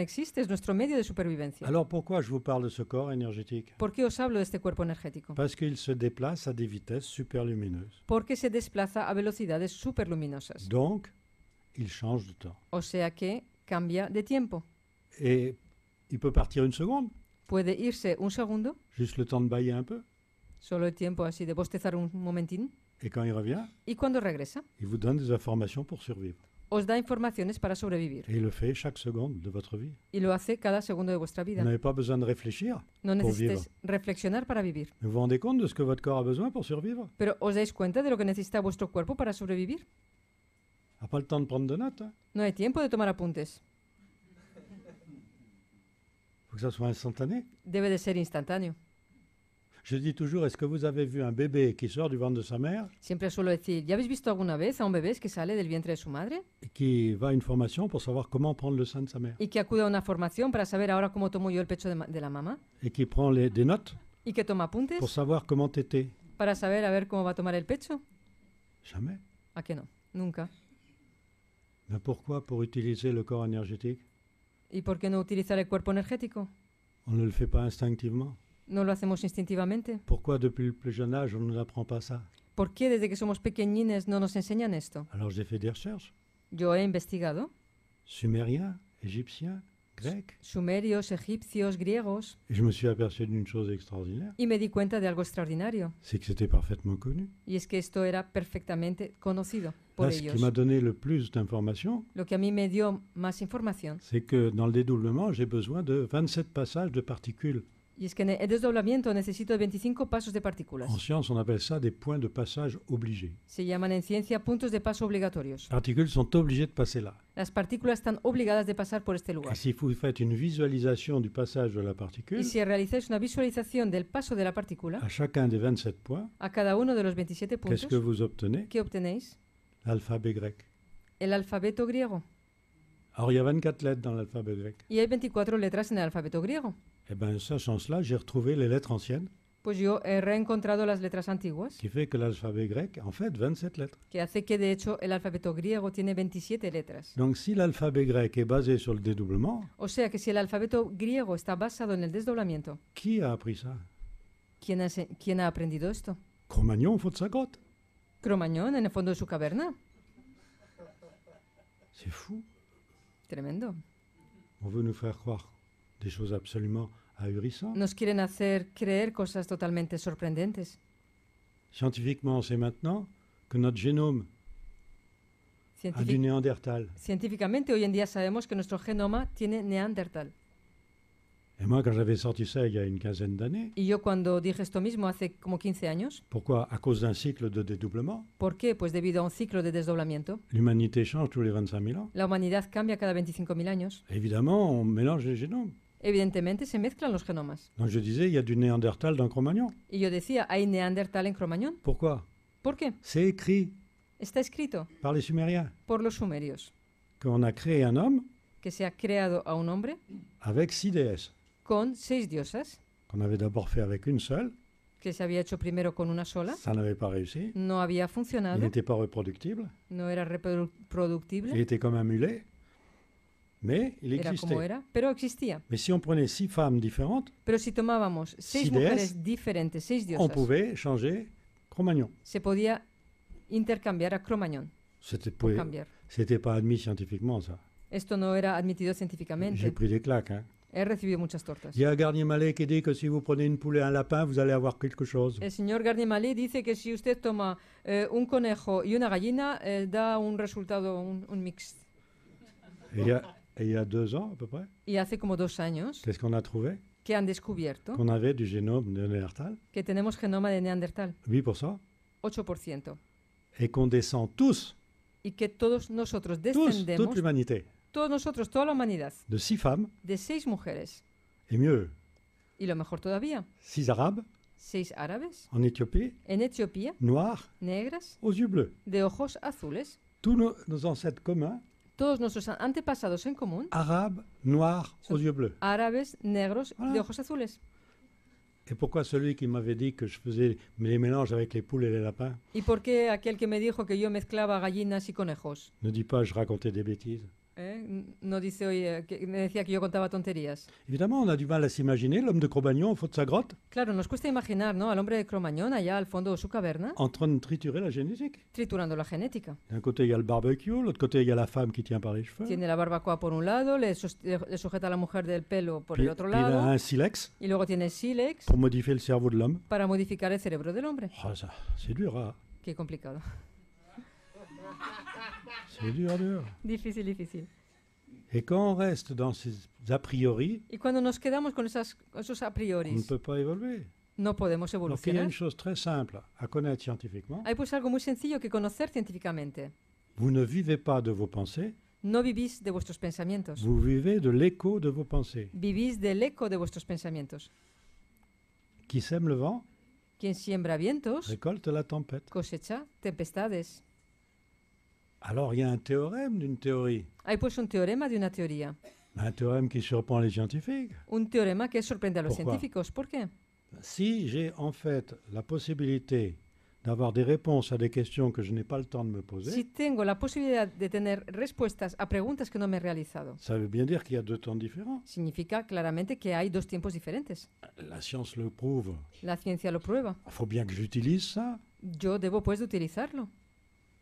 Speaker 2: existe, es nuestro medio de supervivencia. Alors
Speaker 1: pourquoi je vous parle de ce corps énergétique
Speaker 2: Pourquoi os hablo de este cuerpo energético?
Speaker 1: Parce qu'il se déplace à des vitesses superlumineuses.
Speaker 2: Porque se desplaza a velocidades superluminosas.
Speaker 1: Donc, il change de temps.
Speaker 2: O sea que cambia de tiempo.
Speaker 1: Et il peut partir une seconde.
Speaker 2: Puede irse un segundo.
Speaker 1: Juste le temps de bailler un peu.
Speaker 2: Solo el tiempo así de bostezar un momentín.
Speaker 1: Et quand il revient,
Speaker 2: Y cuando regresa,
Speaker 1: il vous donne des informations pour survivre.
Speaker 2: os da informaciones para sobrevivir.
Speaker 1: Y
Speaker 2: lo hace cada segundo de vuestra vida.
Speaker 1: No
Speaker 2: reflexionar para vivir. Pero ¿os dais cuenta de lo que necesita vuestro cuerpo para sobrevivir? No hay tiempo de tomar apuntes.
Speaker 1: ça
Speaker 2: Debe de ser instantáneo.
Speaker 1: Je dis toujours, est-ce que vous avez vu un bébé qui sort du ventre de sa mère
Speaker 2: Siempre suelo decir, ¿ya habéis visto alguna vez a un bebé que sale del vientre de su madre?
Speaker 1: et Qui va à une formation pour savoir comment prendre le sein de sa mère.
Speaker 2: Y que acude a una formación para saber ahora cómo tomo yo el pecho de, de la mamá.
Speaker 1: Et qui prend les- des notes
Speaker 2: Y que toma apuntes pour
Speaker 1: savoir comment t'étais.
Speaker 2: para saber a ver cómo va a tomar el pecho. Jamais. ¿A qué no? Nunca.
Speaker 1: Mais pourquoi pour utiliser le corps énergétique
Speaker 2: ¿Y por qué no utilizar el cuerpo energético?
Speaker 1: On ne le fait pas instinctivement.
Speaker 2: No lo hacemos instintivamente.
Speaker 1: Pourquoi depuis le plus jeune âge on ne nous apprend pas ça
Speaker 2: ¿Por qué desde que somos pequeñines no nos enseñan esto?
Speaker 1: Alors j'ai fait des recherches.
Speaker 2: Yo he investigado.
Speaker 1: Sumérien, égyptien, grec.
Speaker 2: Sumerios, egipcios, griegos.
Speaker 1: Et je me suis aperçu d'une chose extraordinaire.
Speaker 2: Y me di cuenta de algo extraordinario.
Speaker 1: C'est que c'était parfaitement connu.
Speaker 2: Y es que esto era perfectamente conocido por Là, ce qui m'a
Speaker 1: donné le plus d'informations,
Speaker 2: Lo que a mí me dio más información
Speaker 1: c'est que dans le dédoublement, j'ai besoin de 27 passages de particules
Speaker 2: y es que en el desdoblamiento necesito 25 pasos de partículas. En
Speaker 1: science, on appelle ça des points de passage obligés.
Speaker 2: Se llaman en ciencia puntos de paso obligatorios.
Speaker 1: Les sont obligées de passer là.
Speaker 2: Las partículas están obligadas de pasar por este lugar. Et
Speaker 1: si vous faites une visualisation du passage de la particule, y
Speaker 2: si realizáis una visualización del paso de la partícula, a
Speaker 1: chacun des 27 points,
Speaker 2: a cada uno de los 27 puntos, qu'est-ce que vous obtenez ¿Qué obtenéis?
Speaker 1: L'alphabet grec.
Speaker 2: El alfabeto griego.
Speaker 1: Alors il y a 24 lettres dans l'alphabet grec.
Speaker 2: Y hay 24 letras en el alfabeto griego.
Speaker 1: Eh bien, ça sens-là, j'ai retrouvé les lettres anciennes.
Speaker 2: Pues yo he reencontrado las letras antiguas,
Speaker 1: qui fait que l'alphabet grec, en fait, 27 lettres.
Speaker 2: que hace que de hecho el alfabeto griego tiene 27 letras.
Speaker 1: Donc, si l'alphabet grec est basé sur le dédoublement,
Speaker 2: O sea que si el alfabeto griego está basado en el desdoblamiento,
Speaker 1: qui a appris ça
Speaker 2: ¿quién, hace- quién ha aprendido esto?
Speaker 1: Cro-Magnon, de sa grotte.
Speaker 2: Cromañón en el fondo de su caverna. C'est fou. Tremendo.
Speaker 1: On veut nous faire croire des choses absolument ahurissant.
Speaker 2: Nos quieren hacer creer cosas totalmente sorprendentes.
Speaker 1: Scientifiquement, on sait maintenant que notre génome
Speaker 2: a du néandertal. scientifiquement hoy en día sabemos que nuestro genoma tiene neandertal.
Speaker 1: Et moi, quand j'avais sorti ça il y a une quinzaine d'années.
Speaker 2: yo cuando dije esto mismo hace como 15 años.
Speaker 1: Pourquoi À cause d'un cycle de dédoublement.
Speaker 2: ¿Por qué? Pues debido a un ciclo de desdoblamiento.
Speaker 1: L'humanité change tous les 25 000 ans.
Speaker 2: La humanidad cambia cada 25.000 años.
Speaker 1: Évidemment, on mélange les génomes.
Speaker 2: Evidentemente se mezclan los genomas.
Speaker 1: Donc je disais, il y a du Néandertal dans Cro-Magnon.
Speaker 2: Et je Y yo decía, hay néandertal en Cro-Magnon. Pourquoi ¿Por
Speaker 1: C'est écrit
Speaker 2: Está escrito
Speaker 1: par les Sumériens
Speaker 2: por los sumerios
Speaker 1: qu'on a créé un homme
Speaker 2: que se ha creado a un hombre
Speaker 1: avec six déesses,
Speaker 2: con seis diosas,
Speaker 1: qu'on avait d'abord fait avec une seule,
Speaker 2: que se había hecho primero con una sola,
Speaker 1: ça n'avait pas réussi,
Speaker 2: no había il n'était
Speaker 1: pas reproductible,
Speaker 2: no era reproductible, il était
Speaker 1: comme un mulet, mais il existait. Era era,
Speaker 2: pero existía.
Speaker 1: Mais si on prenait six femmes différentes,
Speaker 2: pero si tomábamos seis, six mujeres déesses, diferentes, seis diosas, on pouvait
Speaker 1: changer Cro-Magnon.
Speaker 2: Se podía intercambiar a Cro-Magnon.
Speaker 1: C'était pas admis scientifiquement ça.
Speaker 2: Esto no era admitido científicamente. J'ai
Speaker 1: pris des claques. Hein.
Speaker 2: He recibido muchas tortas. Il y
Speaker 1: a Garnier Mallet qui dit que si vous prenez une poule et un lapin, vous allez avoir quelque chose.
Speaker 2: El señor Garnier Mallet dice que si usted toma eh, un conejo y una gallina, eh, da un resultado, un, un mix.
Speaker 1: Il y a il y a deux ans à peu près.
Speaker 2: il Y hace comme deux ans.
Speaker 1: Qu'est-ce qu'on a trouvé
Speaker 2: que han descubierto Qu'on
Speaker 1: avait du génome de Néandertal,
Speaker 2: que tenemos genoma de Neandertal, 8%, 8%,
Speaker 1: et qu'on descend
Speaker 2: tous, Et que todos nosotros tous, toute descendemos, descendons. Tous nous toda Toute l'humanité. de six femmes, de six mujeres, et mieux, y lo mejor todavía, six arabes, seis árabes, en Éthiopie, en Etiopía, noirs, negras, aux yeux bleus. de ojos azules.
Speaker 1: Tous nos, nos ancêtres communs
Speaker 2: todos nuestros antepasados en commun.
Speaker 1: Arabes, noirs, aux yeux bleus.
Speaker 2: Arabes negros, de ojos azules.
Speaker 1: Et pourquoi celui qui m'avait dit que je faisais les mélanges avec les poules et les lapins?
Speaker 2: Et pourquoi qué aquel que me dijo que yo mezclaba gallinas y conejos?
Speaker 1: Ne dis pas je racontais des bêtises.
Speaker 2: ¿Eh? No dice, oye, me decía que yo contaba tonterías.
Speaker 1: Évidemment, on a du mal à s'imaginer l'homme de Cro-Magnon au fond de sa grotte,
Speaker 2: Claro, nos cuesta imaginar, ¿no? Al hombre de Cro-Magnon allá al fondo de su caverna, en
Speaker 1: train de triturer la
Speaker 2: génétique. triturando la genética.
Speaker 1: D'un côté, il y a le barbecue, l'autre côté, il y a la femme qui tient par les cheveux. Tiene
Speaker 2: la barbacoa por un lado, le, le sujeta a la mujer del pelo por Puis, el otro lado. il a un silex y luego tiene el sílex
Speaker 1: pour modifier le cerveau de l'homme.
Speaker 2: para modificar el cerebro del hombre. Oh, ça, c'est dur, hein. Qué complicado. <laughs>
Speaker 1: C'est dur, dur.
Speaker 2: Difícil, difícil.
Speaker 1: Et quand on reste dans ces a priori,
Speaker 2: Et cuando nos quedamos con esas, esos a priori, on ne peut
Speaker 1: pas évoluer.
Speaker 2: No podemos Donc il y a une
Speaker 1: chose très simple à connaître scientifiquement.
Speaker 2: Hay pues algo muy sencillo que conocer científicamente.
Speaker 1: Vous ne vivez pas de vos
Speaker 2: pensées, No vivís de vuestros pensamientos, vous
Speaker 1: vivez de l'écho de vos pensées.
Speaker 2: vivís del eco de vuestros pensamientos.
Speaker 1: Qui sème le vent,
Speaker 2: Quien siembra vientos, récolte la tempête. cosecha tempestades.
Speaker 1: Alors il y a un théorème d'une théorie.
Speaker 2: Hay pues un teorema de una teoría.
Speaker 1: Un théorème qui surprend les scientifiques.
Speaker 2: Un teorema que sorprende a los científicos. ¿Por
Speaker 1: Si j'ai en fait la possibilité d'avoir des réponses à des questions que je n'ai pas le temps de me poser. Si
Speaker 2: tengo la posibilidad de tener respuestas a preguntas que no me he realizado.
Speaker 1: Ça veut bien dire qu'il y a deux temps différents.
Speaker 2: Significa claramente que hay dos tiempos diferentes.
Speaker 1: La science le prouve.
Speaker 2: La ciencia lo prueba.
Speaker 1: Il faut bien que j'utilise ça.
Speaker 2: Yo debo pues utilizarlo.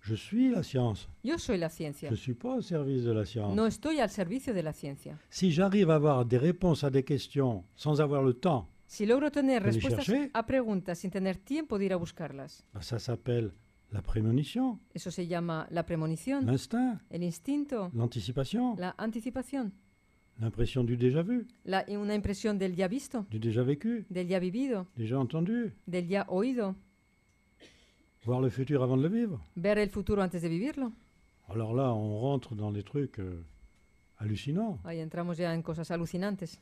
Speaker 1: Je suis la science.
Speaker 2: Yo soy la ciencia. Je ne suis
Speaker 1: pas au service de la science.
Speaker 2: No estoy al servicio de la ciencia.
Speaker 1: Si j'arrive à avoir des réponses à des questions sans avoir le temps,
Speaker 2: Si logro tener respuestas a preguntas sin tener tiempo de ir a buscarlas,
Speaker 1: bah, ça s'appelle la prémonition,
Speaker 2: eso se llama la premonición, l'instinct, el instinto,
Speaker 1: l'anticipation,
Speaker 2: la anticipación,
Speaker 1: l'impression du déjà vu,
Speaker 2: la, una impresión del ya visto,
Speaker 1: du déjà vécu,
Speaker 2: del ya vivido,
Speaker 1: déjà entendu,
Speaker 2: del ya oído.
Speaker 1: Voir le futur avant de le vivre.
Speaker 2: Ver el futuro antes de vivirlo.
Speaker 1: Alors là, on rentre dans des trucs euh, hallucinants.
Speaker 2: Ahí entramos ya en cosas alucinantes.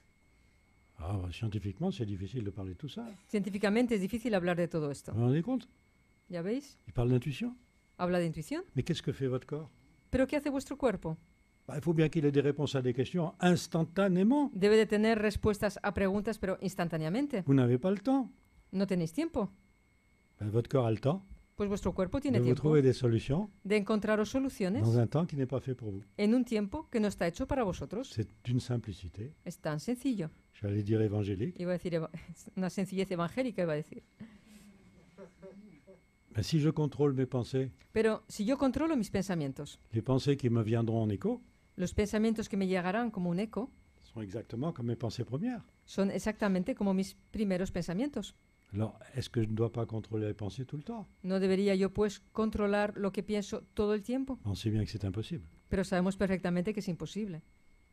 Speaker 1: Ah, bah, scientifiquement, c'est difficile de parler de tout ça.
Speaker 2: Científicamente es difícil hablar de todo esto. Vous vous rendez compte ¿Ya veis?
Speaker 1: Il parle d'intuition.
Speaker 2: Habla de intuición.
Speaker 1: Mais qu'est-ce que fait votre corps
Speaker 2: Pero ¿qué hace vuestro cuerpo?
Speaker 1: Bah, il faut bien qu'il ait des réponses à des questions
Speaker 2: instantanément. Debe de tener respuestas a preguntas, pero instantáneamente. Vous n'avez pas le temps. No tenéis tiempo.
Speaker 1: Bah, votre corps a le temps.
Speaker 2: Pues vuestro cuerpo tiene de tiempo des solutions de encontraros soluciones dans un temps qui n'est pas fait pour vous. en un tiempo que no está hecho para vosotros. C'est
Speaker 1: d'une simplicité.
Speaker 2: Es tan sencillo.
Speaker 1: dire évangélique.
Speaker 2: Iba a decir eva <laughs> una sencillez evangélica, iba a decir.
Speaker 1: Mais si je contrôle mes pensées,
Speaker 2: Pero si yo controlo mis pensamientos,
Speaker 1: les pensées qui me viendront en écho
Speaker 2: los pensamientos que me llegarán como un eco
Speaker 1: sont exactement comme mes pensées premières.
Speaker 2: son exactamente como mis primeros pensamientos.
Speaker 1: Alors, est-ce que je ne dois pas contrôler les pensées tout le
Speaker 2: temps No debería yo pues controlar lo que pienso todo el tiempo,
Speaker 1: On sait bien que c'est impossible.
Speaker 2: pero sabemos perfectamente que es imposible.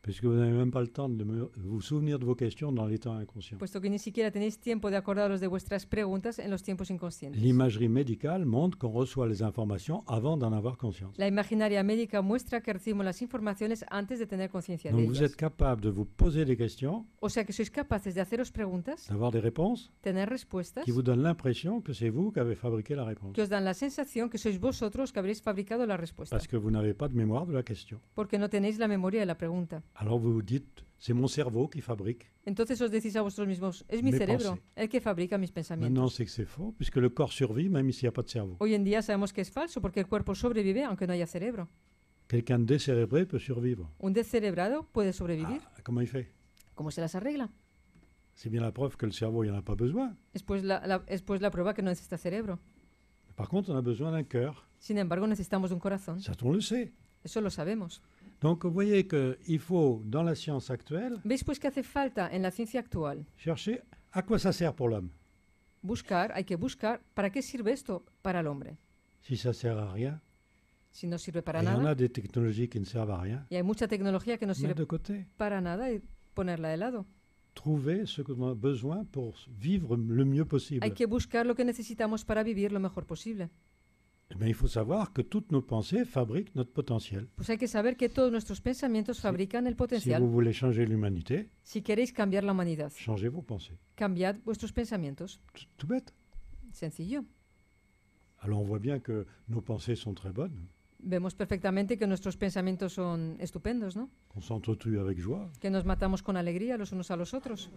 Speaker 1: Puisque vous n'avez même pas le temps de vous souvenir de vos questions dans les temps inconscients. Puesto
Speaker 2: que ni siquiera tenéis tiempo de acordaros de vuestras preguntas en los tiempos inconscientes.
Speaker 1: L'imagerie médicale montre qu'on reçoit les informations avant d'en avoir conscience.
Speaker 2: La imaginaria médica muestra que recibimos las informaciones antes de tener conciencia de ellas. Donc vous êtes
Speaker 1: capable de vous poser des questions.
Speaker 2: O sea que sois capaces de haceros preguntas.
Speaker 1: D'avoir des réponses.
Speaker 2: Tener respuestas. Qui vous
Speaker 1: donne l'impression que c'est vous qui avez fabriqué la réponse. Que os
Speaker 2: dan la sensación que sois vosotros que habréis fabricado la respuesta.
Speaker 1: Parce que vous n'avez pas de mémoire de la question.
Speaker 2: Porque no tenéis la memoria de la pregunta.
Speaker 1: Alors vous vous dites, c'est mon cerveau qui fabrique.
Speaker 2: Entonces os decís a vosotros mismos, es mi mes cerebro pensées. el que fabrica mis pensamientos. Maintenant, c'est que c'est faux,
Speaker 1: puisque le corps survit même s'il n'y a pas de cerveau.
Speaker 2: Hoy en día sabemos que es falso porque el cuerpo sobrevive aunque no haya cerebro.
Speaker 1: Quelqu'un décérébré peut survivre.
Speaker 2: Un descerebrado puede sobrevivir. Ah, comment il fait ¿Cómo se las arregla?
Speaker 1: C'est bien la preuve que le cerveau, il n'y en a pas besoin.
Speaker 2: Es pues la, la- es pues la prueba que no necesita cerebro.
Speaker 1: Par contre, on a besoin d'un cœur.
Speaker 2: Sin embargo, necesitamos un corazón. Ça, on le sait. Eso lo sabemos.
Speaker 1: Donc vous voyez il faut, dans la science actuelle,
Speaker 2: Veis pues que hace falta en la ciencia actual
Speaker 1: chercher à quoi ça sert pour l'homme.
Speaker 2: buscar, hay que buscar para qué sirve esto para el hombre.
Speaker 1: Si ça sert à rien,
Speaker 2: Si no sirve para il y en nada, a
Speaker 1: des technologies qui ne servent à rien, y
Speaker 2: hay mucha tecnología que no sirve de sirve côté. para nada y ponerla de lado.
Speaker 1: Trouver ce qu'on a besoin pour vivre le mieux possible. Hay que
Speaker 2: buscar lo que necesitamos para vivir lo mejor posible.
Speaker 1: Mais eh il faut savoir que toutes nos pensées fabriquent notre potentiel.
Speaker 2: Pues hay que saber que todos nuestros pensamientos fabrican el potencial. Si vous
Speaker 1: voulez changer l'humanité,
Speaker 2: Si queréis cambiar la humanidad,
Speaker 1: changez vos pensées.
Speaker 2: cambiad vuestros pensamientos. Tout bête. Sencillo.
Speaker 1: Alors on voit bien que nos pensées sont très bonnes,
Speaker 2: Vemos perfectamente que nuestros pensamientos son estupendos, ¿no?
Speaker 1: qu'on s'entretue avec joie.
Speaker 2: Que nos matamos con alegría los unos a los otros.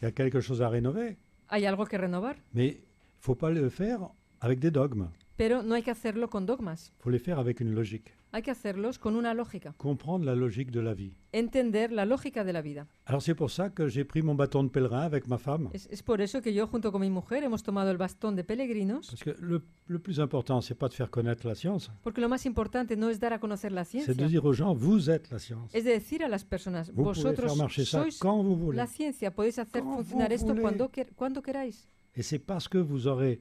Speaker 1: Il y a quelque chose à rénover,
Speaker 2: Hay algo que renovar,
Speaker 1: mais faut pas le faire avec des dogmes.
Speaker 2: Pero no hay que hacerlo con dogmas.
Speaker 1: faut les faire avec une logique.
Speaker 2: Hay que hacerlos con una lógica.
Speaker 1: Comprendre la logique de la vie.
Speaker 2: Entender la lógica de la vida.
Speaker 1: Alors c'est pour ça que j'ai pris mon bâton de pèlerin avec ma femme. Es,
Speaker 2: es por eso que yo junto con mi mujer hemos tomado el bastón de peregrinos. Parce
Speaker 1: que le, le plus important, c'est pas de faire connaître la science,
Speaker 2: Porque lo más importante no es dar a conocer la ciencia. c'est de dire
Speaker 1: aux gens, vous êtes la science.
Speaker 2: Es de decir a las personas, Vous vosotros faire marcher ça sois quand vous voulez. la ciencia, podéis hacer Quand vous funcionar esto voulez. cuando, quer- cuando queráis.
Speaker 1: Et c'est parce que vous aurez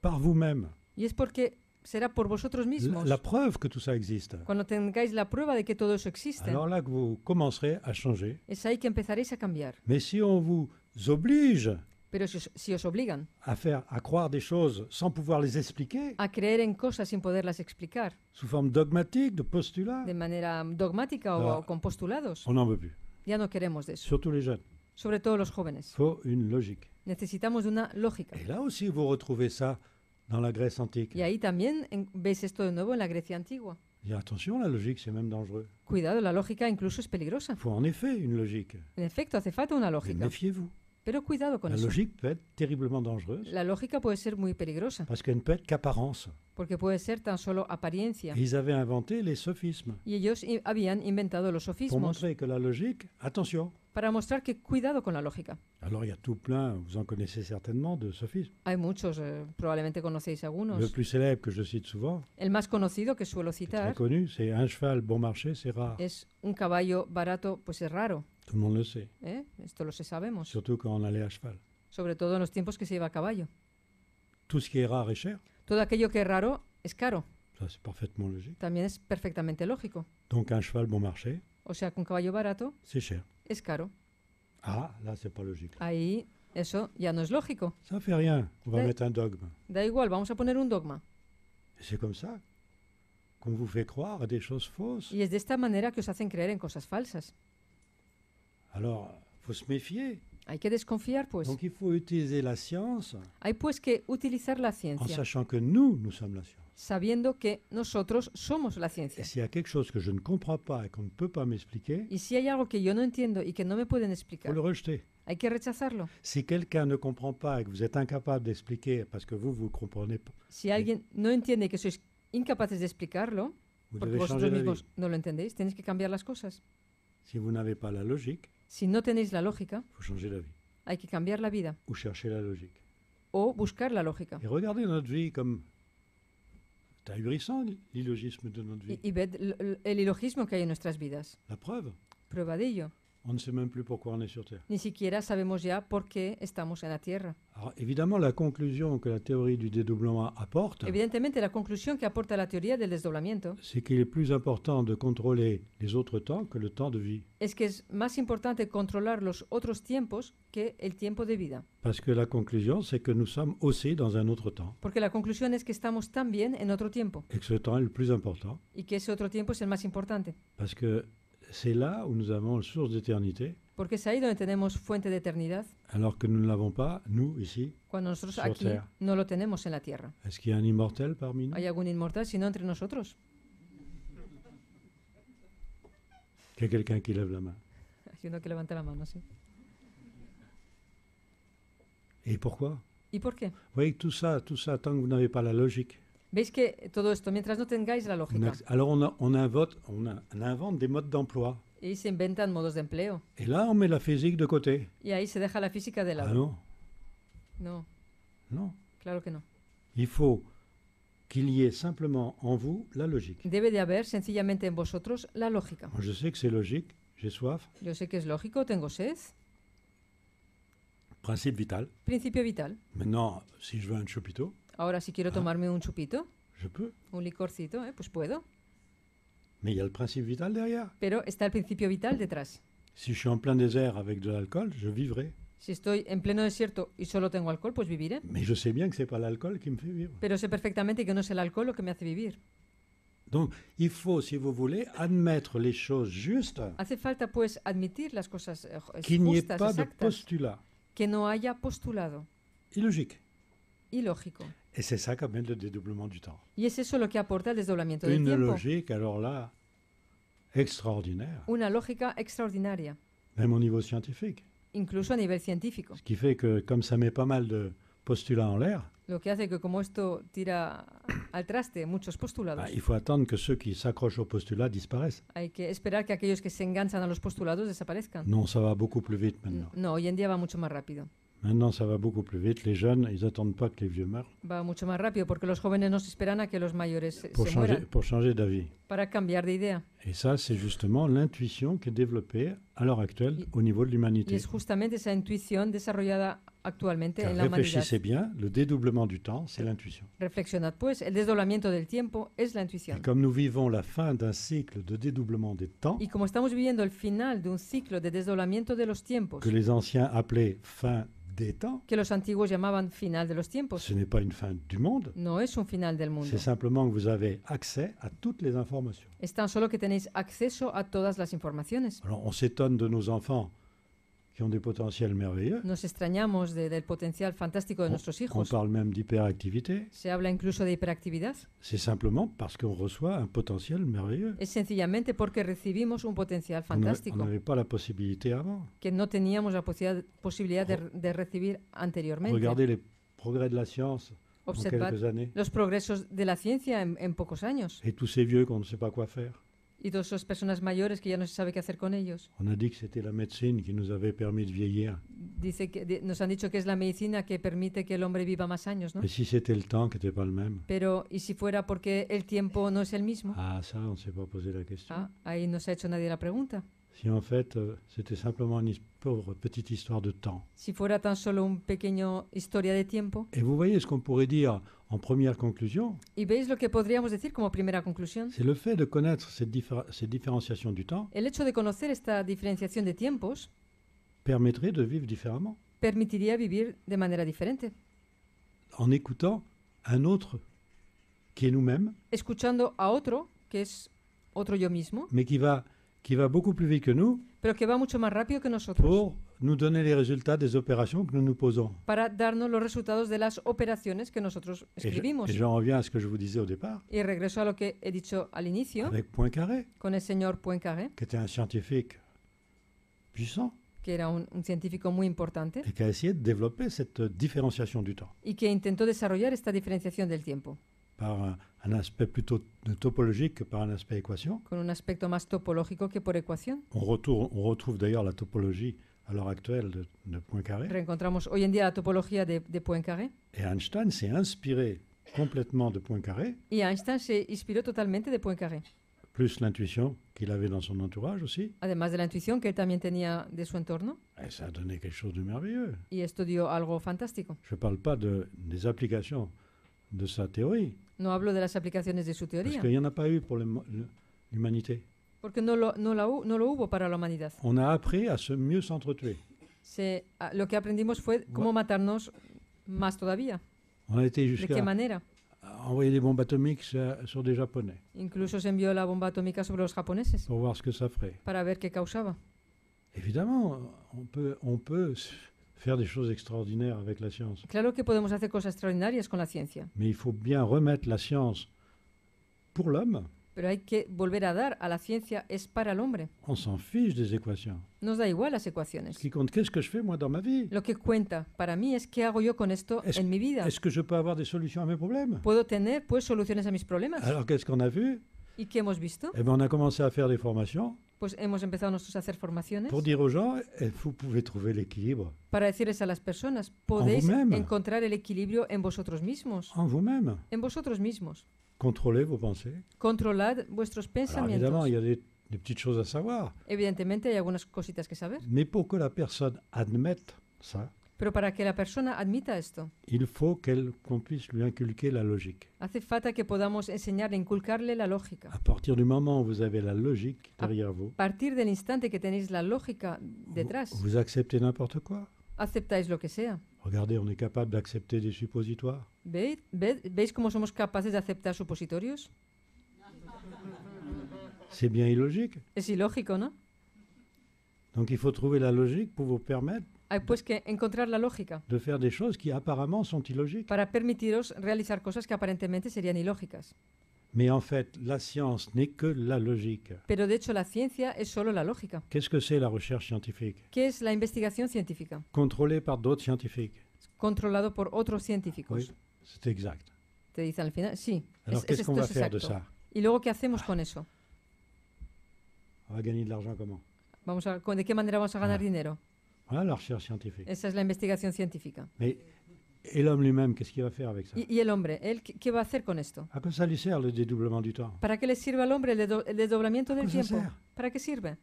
Speaker 1: par vous-même.
Speaker 2: Y es porque será por vosotros mismos. La, la,
Speaker 1: preuve que tout ça existe.
Speaker 2: Cuando tengáis la prueba de que todo eso existe. Alors
Speaker 1: là que vous commencerez à changer.
Speaker 2: Es ahí que empezaréis a cambiar.
Speaker 1: Mais si on vous oblige
Speaker 2: Pero si, si os obligan
Speaker 1: à faire à croire des choses sans pouvoir les expliquer,
Speaker 2: a creer en cosas sin poderlas explicar,
Speaker 1: sous forme dogmatique,
Speaker 2: de postulat, de manera dogmática o, con postulados, on n'en veut plus. Ya no queremos de eso. Surtout les jeunes. Sobre todo los jóvenes.
Speaker 1: Faut une logique.
Speaker 2: Necesitamos una lógica. Et
Speaker 1: là aussi, vous retrouvez ça dans la Grèce antique.
Speaker 2: Y ahí también vous retrouvez esto de nuevo en la Grecia antigua.
Speaker 1: Et attention, la logique, c'est même dangereux.
Speaker 2: Cuidado, la lógica incluso es peligrosa. Il
Speaker 1: faut en effet une logique.
Speaker 2: En efecto, hace falta una logique. lógica. méfiez-vous. Pero cuidado con La eso. logique
Speaker 1: peut être terriblement dangereuse
Speaker 2: La lógica puede ser muy peligrosa
Speaker 1: parce qu'elle peut être
Speaker 2: porque puede ser tan solo apariencia.
Speaker 1: Ils avaient inventé les sophismes
Speaker 2: Y ellos i- habían inventado los pour montrer
Speaker 1: que la logique, attention.
Speaker 2: para mostrar que cuidado con la lógica.
Speaker 1: Alors il y a tout plein, vous en connaissez certainement, de sophismes.
Speaker 2: Hay muchos, eh, probablemente conocéis Le algunos. plus
Speaker 1: célèbre que je cite souvent,
Speaker 2: El más conocido que suelo citar
Speaker 1: connu, c'est un cheval bon marché, c'est rare.
Speaker 2: es un caballo barato, pues es raro. Todo el mundo lo sait. ¿Eh? Esto lo sabemos.
Speaker 1: Surtout quand on allait à cheval.
Speaker 2: Sobre todo en los tiempos que se iba a caballo.
Speaker 1: Tout ce qui est rare est cher.
Speaker 2: Todo aquello que es raro es caro.
Speaker 1: c'est parfaitement logique.
Speaker 2: También es perfectamente lógico.
Speaker 1: Donc un cheval bon marché,
Speaker 2: O sea, con caballo barato c'est cher. es caro.
Speaker 1: Ah, là, c'est pas logique.
Speaker 2: Ahí eso ya no es lógico.
Speaker 1: Ça fait rien. On va mettre un dogme.
Speaker 2: Da igual, vamos a poner un dogma.
Speaker 1: Et c'est comme ça qu'on vous fait croire à des choses fausses.
Speaker 2: Y es de esta manera que os hacen creer en cosas falsas.
Speaker 1: Alors, il faut se méfier.
Speaker 2: Hay que desconfiar, pues. Donc
Speaker 1: il faut utiliser la science
Speaker 2: Hay pues que utilizar la en ciencia,
Speaker 1: sachant que nous, nous sommes la science.
Speaker 2: sabiendo que nosotros somos la Et ciencia. s'il
Speaker 1: y a quelque chose que je ne comprends pas et qu'on ne peut pas m'expliquer,
Speaker 2: Y si hay algo que yo no entiendo y que no me pueden explicar. faut explicar, le rejeter. hay que rechazarlo.
Speaker 1: Si quelqu'un ne comprend pas et que vous êtes incapable d'expliquer parce que vous, vous comprenez pas,
Speaker 2: Si alguien no entiende que sois incapaces de explicarlo,
Speaker 1: vous porque vosotros mismos
Speaker 2: no lo entendéis, tenéis que cambiar las cosas.
Speaker 1: Si vous n'avez pas la logique,
Speaker 2: si no tenéis la lógica, faut changer la vie hay que cambiar la vida
Speaker 1: ou chercher la logique.
Speaker 2: o buscar la lógica. Et
Speaker 1: regardez notre vie comme... C'est ahurissant l'illogisme de notre vie.
Speaker 2: Y, y ved l- el que hay en nuestras vidas. La preuve, Prueba de
Speaker 1: on ne sait même plus pourquoi on est sur Terre.
Speaker 2: Ni siquiera sabemos ya por qué estamos en la Tierra.
Speaker 1: Alors, évidemment, la conclusion que la théorie du dédoublement apporte,
Speaker 2: Évidemment, la conclusión que aporta la théorie del desdoblamiento
Speaker 1: c'est qu'il est plus important de contrôler les autres temps que le temps de vie.
Speaker 2: es que es más importante controlar los otros tiempos que el tiempo de vida.
Speaker 1: Parce que la conclusion, c'est que nous sommes aussi dans un autre temps.
Speaker 2: Porque la conclusión es que estamos también en otro tiempo
Speaker 1: Et que ce temps est le plus important.
Speaker 2: y que ese otro tiempo es el más importante.
Speaker 1: Parce que c'est là où nous avons la source d'éternité.
Speaker 2: Porque es ahí donde tenemos fuente de eternidad.
Speaker 1: Alors que nous ne l'avons pas, nous, ici,
Speaker 2: Cuando nosotros sur aquí terre. no lo tenemos en la tierra.
Speaker 1: Est-ce qu'il y a un immortel parmi nous
Speaker 2: ¿Hay algún inmortal sino entre nosotros?
Speaker 1: y a quelqu'un qui lève la main.
Speaker 2: Hay uno que levanta la mano, sí.
Speaker 1: Et pourquoi Vous ¿Y por qué? voyez, tout ça, tout ça, tant que vous n'avez pas la logique,
Speaker 2: Veis que todo esto, mientras no tengáis la lógica. alors
Speaker 1: on, a- on invente, on, a- on invente des modes d'emploi.
Speaker 2: Y se inventan modos de empleo.
Speaker 1: Et là, on met la physique de côté.
Speaker 2: Y ahí se deja la física de Ah non. non, non. claro que no.
Speaker 1: Il faut qu'il y ait simplement en vous la logique.
Speaker 2: Debe de haber sencillamente en vosotros la lógica.
Speaker 1: je sais que c'est logique, j'ai soif,
Speaker 2: Yo sé que es lógico, tengo sed.
Speaker 1: principe vital.
Speaker 2: Principio vital.
Speaker 1: Maintenant, si je veux un chopito.
Speaker 2: Ahora, si quiero ah. tomarme un chupito, je peux. un licorcito, eh, pues puedo.
Speaker 1: Mais il y a le principe vital derrière.
Speaker 2: Pero está el principio vital detrás.
Speaker 1: Si je suis en plein désert avec de l'alcool, je vivrai.
Speaker 2: Si estoy en pleno desierto y solo tengo alcohol, pues viviré.
Speaker 1: Mais je sais bien que c'est pas l'alcool qui me fait vivre.
Speaker 2: Pero sé perfectamente que no es el alcohol lo que me hace vivir.
Speaker 1: Donc, il faut, si vous voulez, admettre les choses justes.
Speaker 2: Hace falta pues admitir las cosas eh, justas, Qu'il n'y ait pas de
Speaker 1: postulat.
Speaker 2: Que no haya postulado. Illogique y
Speaker 1: Et c'est ça qu'amène le dédoublement du temps.
Speaker 2: Y es eso lo que aporta el desdoblamiento del Une logique,
Speaker 1: alors là, extraordinaire,
Speaker 2: Una lógica extraordinaria,
Speaker 1: même au niveau scientifique.
Speaker 2: incluso a nivel científico. Ce
Speaker 1: qui fait que, comme ça met pas mal de postulats en l'air,
Speaker 2: Lo que hace que como esto tira al traste muchos postulados, bah, il faut
Speaker 1: attendre que ceux qui s'accrochent aux postulats disparaissent.
Speaker 2: hay que esperar que aquellos que se enganchan a los postulados desaparezcan.
Speaker 1: Non, ça va beaucoup plus vite maintenant.
Speaker 2: No, hoy en día va mucho más rápido.
Speaker 1: Maintenant, ça va beaucoup plus vite. Les jeunes, ils n'attendent pas que les vieux meurent.
Speaker 2: Va mucho más rápido porque los jóvenes no esperan a que los mayores pour se changer, mueran.
Speaker 1: Pour changer d'avis.
Speaker 2: Para cambiar de idea.
Speaker 1: Et ça, c'est justement l'intuition qui est développée à l'heure actuelle au niveau de l'humanité. Es
Speaker 2: justamente esa intuición desarrollada actualmente Car en la humanidad. réfléchissez
Speaker 1: bien, le dédoublement du temps, c'est l'intuition.
Speaker 2: Reflexionad pues, el desdoblamiento del tiempo es la intuición. Et
Speaker 1: comme nous vivons la fin d'un cycle de dédoublement des temps.
Speaker 2: Y como estamos viviendo el final de un ciclo de desdoblamiento de los tiempos. Que
Speaker 1: les anciens appelaient fin des temps.
Speaker 2: Que los antiguos llamaban final de los tiempos. Ce
Speaker 1: n'est pas une fin du monde.
Speaker 2: No es un final del mundo. C'est
Speaker 1: simplement que vous avez accès à toutes les informations.
Speaker 2: Es tan solo que tenéis acceso a todas las informaciones.
Speaker 1: Alors on s'étonne de nos enfants qui ont des potentiels merveilleux.
Speaker 2: Nos extrañamos de, del potencial fantástico de on, nuestros hijos. On
Speaker 1: parle même d'hyperactivité.
Speaker 2: Se habla incluso de hiperactividad.
Speaker 1: C'est simplement parce qu'on reçoit un potentiel merveilleux.
Speaker 2: Es sencillamente porque recibimos un potencial fantástico. On
Speaker 1: n'avait pas la possibilité avant.
Speaker 2: Que no teníamos la posi posibilidad de, de, recibir anteriormente. Regardez
Speaker 1: les progrès de la science.
Speaker 2: Observad los progresos de la ciencia en, en pocos años.
Speaker 1: Et tous ces vieux qu'on ne sait pas quoi faire.
Speaker 2: y todas esas personas mayores que ya no se sabe qué hacer con ellos.
Speaker 1: On a dit que c'était la médecine qui nous avait permis de vieillir.
Speaker 2: Dice que de, nos han dicho que es la medicina que permite que el hombre viva más años, ¿no? Et si
Speaker 1: c'était le temps qui était pas le même?
Speaker 2: Pero y si fuera porque el tiempo no es el mismo.
Speaker 1: Ah, ça, on ne s'est pas posé la question. Ah,
Speaker 2: ahí no se ha hecho nadie la pregunta.
Speaker 1: Si en fait euh, c'était simplement une pauvre petite histoire de temps.
Speaker 2: Si fuera tan solo un pequeño historia de tiempo.
Speaker 1: Et vous voyez ce qu'on pourrait dire en première conclusion.
Speaker 2: Y veis lo que podríamos decir como primera conclusión.
Speaker 1: C'est le fait de connaître cette, différenciation du temps
Speaker 2: El hecho de conocer esta diferenciación de
Speaker 1: permettrait de vivre différemment
Speaker 2: permitiría vivir de manera diferente,
Speaker 1: en écoutant un autre qui est nous-mêmes,
Speaker 2: escuchando a otro, que es otro yo mismo,
Speaker 1: mais qui va, qui va beaucoup plus vite que nous
Speaker 2: Pero que va mucho más rápido que nosotros
Speaker 1: nous donner les résultats des opérations que nous nous posons.
Speaker 2: Para darnos los resultados de las operaciones que nosotros escribimos. Et j'en
Speaker 1: reviens à ce que je vous disais au départ.
Speaker 2: Y regreso a lo que he dicho al inicio. Avec Poincaré. Con el señor Poincaré.
Speaker 1: Qui était un scientifique
Speaker 2: puissant. que era un, un, científico muy importante. Et
Speaker 1: qui a essayé de développer cette différenciation du temps.
Speaker 2: Y que intentó desarrollar esta diferenciación del tiempo.
Speaker 1: Par un, aspect plutôt topologique que par un aspect équation.
Speaker 2: Con un aspecto más topológico que por ecuación.
Speaker 1: On, on retrouve d'ailleurs la topologie à l'heure actuelle de, de, Poincaré.
Speaker 2: Rencontramos hoy en día la topología de, de Poincaré.
Speaker 1: Et Einstein s'est inspiré complètement de Poincaré.
Speaker 2: Einstein se inspiró totalmente de Poincaré.
Speaker 1: Plus l'intuition qu'il avait dans son entourage aussi.
Speaker 2: Además de la intuición que él también tenía de su entorno.
Speaker 1: Et ça a donné quelque chose de merveilleux.
Speaker 2: Y esto dio algo fantástico.
Speaker 1: Je ne parle pas de, des applications de sa théorie.
Speaker 2: No hablo de las aplicaciones de su teoría. Parce qu'il
Speaker 1: n'y en a pas eu pour l'humanité.
Speaker 2: Porque no lo, no, la, no lo hubo para la humanidad. On
Speaker 1: a appris à se mieux s'entretuer.
Speaker 2: C'est lo que aprendimos fue cómo matarnos más todavía. On a été De qué manera.
Speaker 1: envoyer des bombes atomiques sur, des Japonais
Speaker 2: Incluso se envió la bomba atómica sobre los japoneses pour voir ce que ça ferait. para ver qué causaba.
Speaker 1: Évidemment, on peut, on peut faire des choses extraordinaires avec la science,
Speaker 2: Claro que podemos hacer cosas extraordinarias con la ciencia,
Speaker 1: mais il faut bien remettre la science pour l'homme
Speaker 2: Pero hay que volver a dar a la ciencia es para el hombre. On Nos da igual las ecuaciones. Lo que cuenta para mí es qué hago yo con esto en mi vida. est
Speaker 1: que je peux avoir des solutions à mes problèmes
Speaker 2: Puedo tener pues soluciones a mis problemas. ¿Y qué hemos visto? Eh
Speaker 1: on a commencé à faire
Speaker 2: Pues hemos empezado nosotros a hacer formaciones pour
Speaker 1: dire eh,
Speaker 2: para decirles a las personas, podéis encontrar el equilibrio en vosotros mismos, en vosotros mismos.
Speaker 1: Contrôler vos pensées.
Speaker 2: Controlar vuestros pensamientos. Alors évidemment, il y a
Speaker 1: des, des, petites choses à savoir.
Speaker 2: Evidentemente, hay algunas cositas que saber.
Speaker 1: Mais pour que la personne admette ça,
Speaker 2: Pero para que la persona admita esto,
Speaker 1: il faut qu'elle, qu'on puisse lui inculquer la logique.
Speaker 2: hace falta que podamos enseñarle, inculcarle la lógica. À
Speaker 1: partir du moment où vous avez la logique derrière vous, A
Speaker 2: partir del instante que tenéis la lógica detrás,
Speaker 1: vous acceptez n'importe quoi
Speaker 2: aceptáis ah, lo que sea. Hein.
Speaker 1: Regardez, on est capable d'accepter des suppositoires.
Speaker 2: ¿Veis, veis, cómo somos capaces de
Speaker 1: C'est bien illogique.
Speaker 2: Es ilógico, non
Speaker 1: Donc il faut trouver la logique pour vous permettre
Speaker 2: ah, que encontrar la lógica
Speaker 1: de faire des choses qui apparemment sont illogiques.
Speaker 2: para permitiros realizar cosas que aparentemente serían ilógicas.
Speaker 1: Mais en fait, la science n'est que la logique.
Speaker 2: Pero de hecho la ciencia es solo la lógica.
Speaker 1: Qu'est-ce que c'est la recherche scientifique
Speaker 2: ¿Qué es la investigación científica?
Speaker 1: Contrôlée par d'autres scientifiques.
Speaker 2: Controlado por otros científicos. Oui,
Speaker 1: c'est exact.
Speaker 2: Te dicen al final, sí. Alors es- qu'est-ce qu'on esto va es faire de exacto. ça Y luego qué hacemos con eso?
Speaker 1: On va gagner de l'argent comment
Speaker 2: Vamos a, ¿con- ¿De qué manera vamos a ganar ah. dinero?
Speaker 1: Voilà ah, la recherche scientifique. Esa
Speaker 2: es la investigación científica.
Speaker 1: Mais et l'homme lui-même, qu'est-ce qu'il va faire avec ça
Speaker 2: y, el hombre, él, ¿qué va hacer con esto?
Speaker 1: À quoi ça lui sert le dédoublement du temps
Speaker 2: ¿Para qué le sirve al hombre el, del tiempo? Sert? ¿Para qué sirve? Il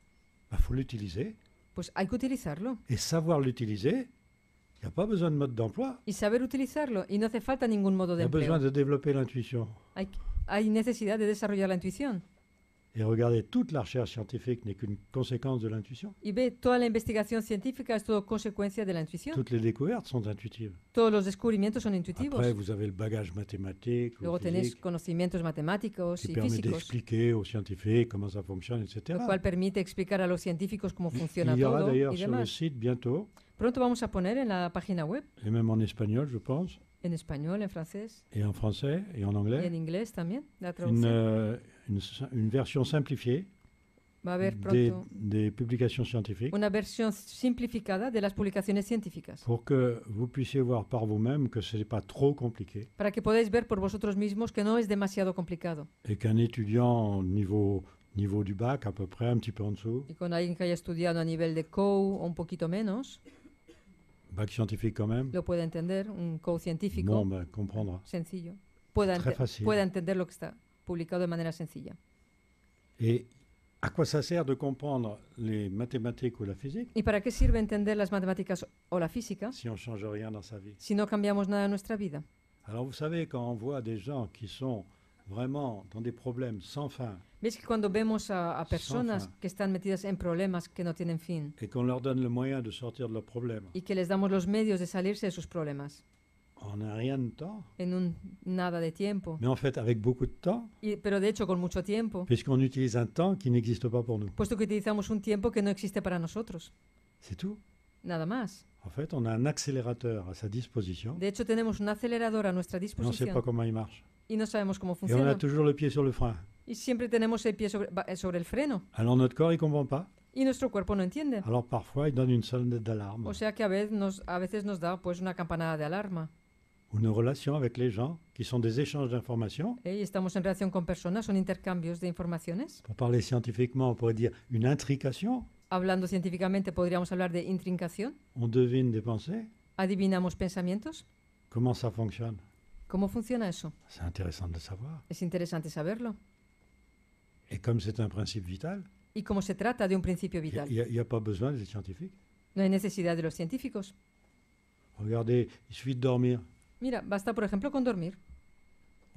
Speaker 1: bah, faut l'utiliser.
Speaker 2: Pues hay que utilizarlo.
Speaker 1: Et savoir l'utiliser, il n'y a pas besoin de mode d'emploi.
Speaker 2: Y saber utilizarlo, y no hace falta ningún modo de empleo. Il y a besoin
Speaker 1: de développer l'intuition.
Speaker 2: Hay, hay necesidad de desarrollar la intuición.
Speaker 1: Et regardez, toute la recherche scientifique n'est qu'une conséquence de l'intuition.
Speaker 2: Y ve, l'investigation scientifique de l'intuition. Toutes
Speaker 1: les découvertes sont intuitives.
Speaker 2: Tous les descubrimientos sont intuitivos. Après, vous
Speaker 1: avez le bagage mathématique, Luego connaissances
Speaker 2: conocimientos matemáticos qui permet
Speaker 1: d'expliquer aux scientifiques comment ça fonctionne, etc. Ce qui
Speaker 2: permite explicar a los científicos cómo funciona Il y aura d'ailleurs sur le
Speaker 1: site bientôt.
Speaker 2: Pronto vamos a poner en la página web.
Speaker 1: Et même en espagnol, je pense.
Speaker 2: En espagnol, en français.
Speaker 1: Et en français et en anglais. et en
Speaker 2: anglais también. La traducción.
Speaker 1: Euh, une, une version simplifiée
Speaker 2: Va a haber de,
Speaker 1: des publications scientifiques
Speaker 2: Une version simplificada de las publicaciones científicas
Speaker 1: pour que vous puissiez voir par vous-même que ce n'est pas trop compliqué
Speaker 2: para que podáis ver por vosotros mismos que no es demasiado complicado
Speaker 1: et qu'un étudiant niveau niveau du bac à peu près, un petit peu en dessous, y
Speaker 2: con alguien que haya estudiado a nivel de COU un poquito menos,
Speaker 1: bac scientifique quand même,
Speaker 2: lo puede entender, un COU científico, bon, ben, comprendre. sencillo, pueda, Très facile. pueda entender lo que está publicado de manera sencilla.
Speaker 1: ¿Y a quoi ça sert de comprendre les mathématiques ou la physique
Speaker 2: ¿Y para qué sirve entender las matemáticas o la física
Speaker 1: si on change rien dans sa vie? si
Speaker 2: no cambiamos nada en nuestra vida?
Speaker 1: Alors vous savez, quand on voit des gens qui sont vraiment dans des problèmes sans fin,
Speaker 2: ¿Veis que cuando vemos a, a personas que están metidas en problemas que no tienen fin
Speaker 1: et qu'on leur donne le moyen de sortir de leurs problèmes,
Speaker 2: y que les damos los medios de salirse de sus problemas,
Speaker 1: On n'a rien de temps.
Speaker 2: En un nada de tiempo.
Speaker 1: Mais en fait, avec beaucoup de temps.
Speaker 2: Y, pero de hecho, con mucho tiempo.
Speaker 1: Puisqu'on utilise un temps qui n'existe pas pour nous.
Speaker 2: Puesto que utilizamos un tiempo que no existe para nosotros. C'est tout. Nada más.
Speaker 1: En fait, on a un accélérateur à sa disposition. De
Speaker 2: hecho, tenemos un acelerador a nuestra disposición. on ne sait pas comment il marche. Y no sabemos cómo funciona. Et on a
Speaker 1: toujours le pied sur le frein.
Speaker 2: Y siempre tenemos el pie sobre, sobre el freno.
Speaker 1: Alors notre corps, il comprend pas.
Speaker 2: Y nuestro cuerpo no entiende.
Speaker 1: Alors parfois, il donne une sonnette d'alarme. O sea
Speaker 2: que a veces, nos, a veces nos da pues una campanada de alarma
Speaker 1: une relation avec les gens qui sont des échanges d'informations.
Speaker 2: Et estamos en relación con personas, son intercambios de informaciones. Pour
Speaker 1: parler scientifiquement, on pourrait dire une intrication.
Speaker 2: Hablando científicamente, podríamos hablar de intrincación.
Speaker 1: On devine des pensées.
Speaker 2: Adivinamos pensamientos.
Speaker 1: Comment ça fonctionne
Speaker 2: Comment funciona eso?
Speaker 1: C'est intéressant de savoir.
Speaker 2: Es interesante saberlo.
Speaker 1: Et comme c'est un principe vital.
Speaker 2: Y como se trata de un principio vital.
Speaker 1: Il n'y a, a, pas besoin des scientifiques.
Speaker 2: No hay necesidad de los científicos.
Speaker 1: Regardez, il suffit de dormir.
Speaker 2: Mira, basta por ejemplo con dormir.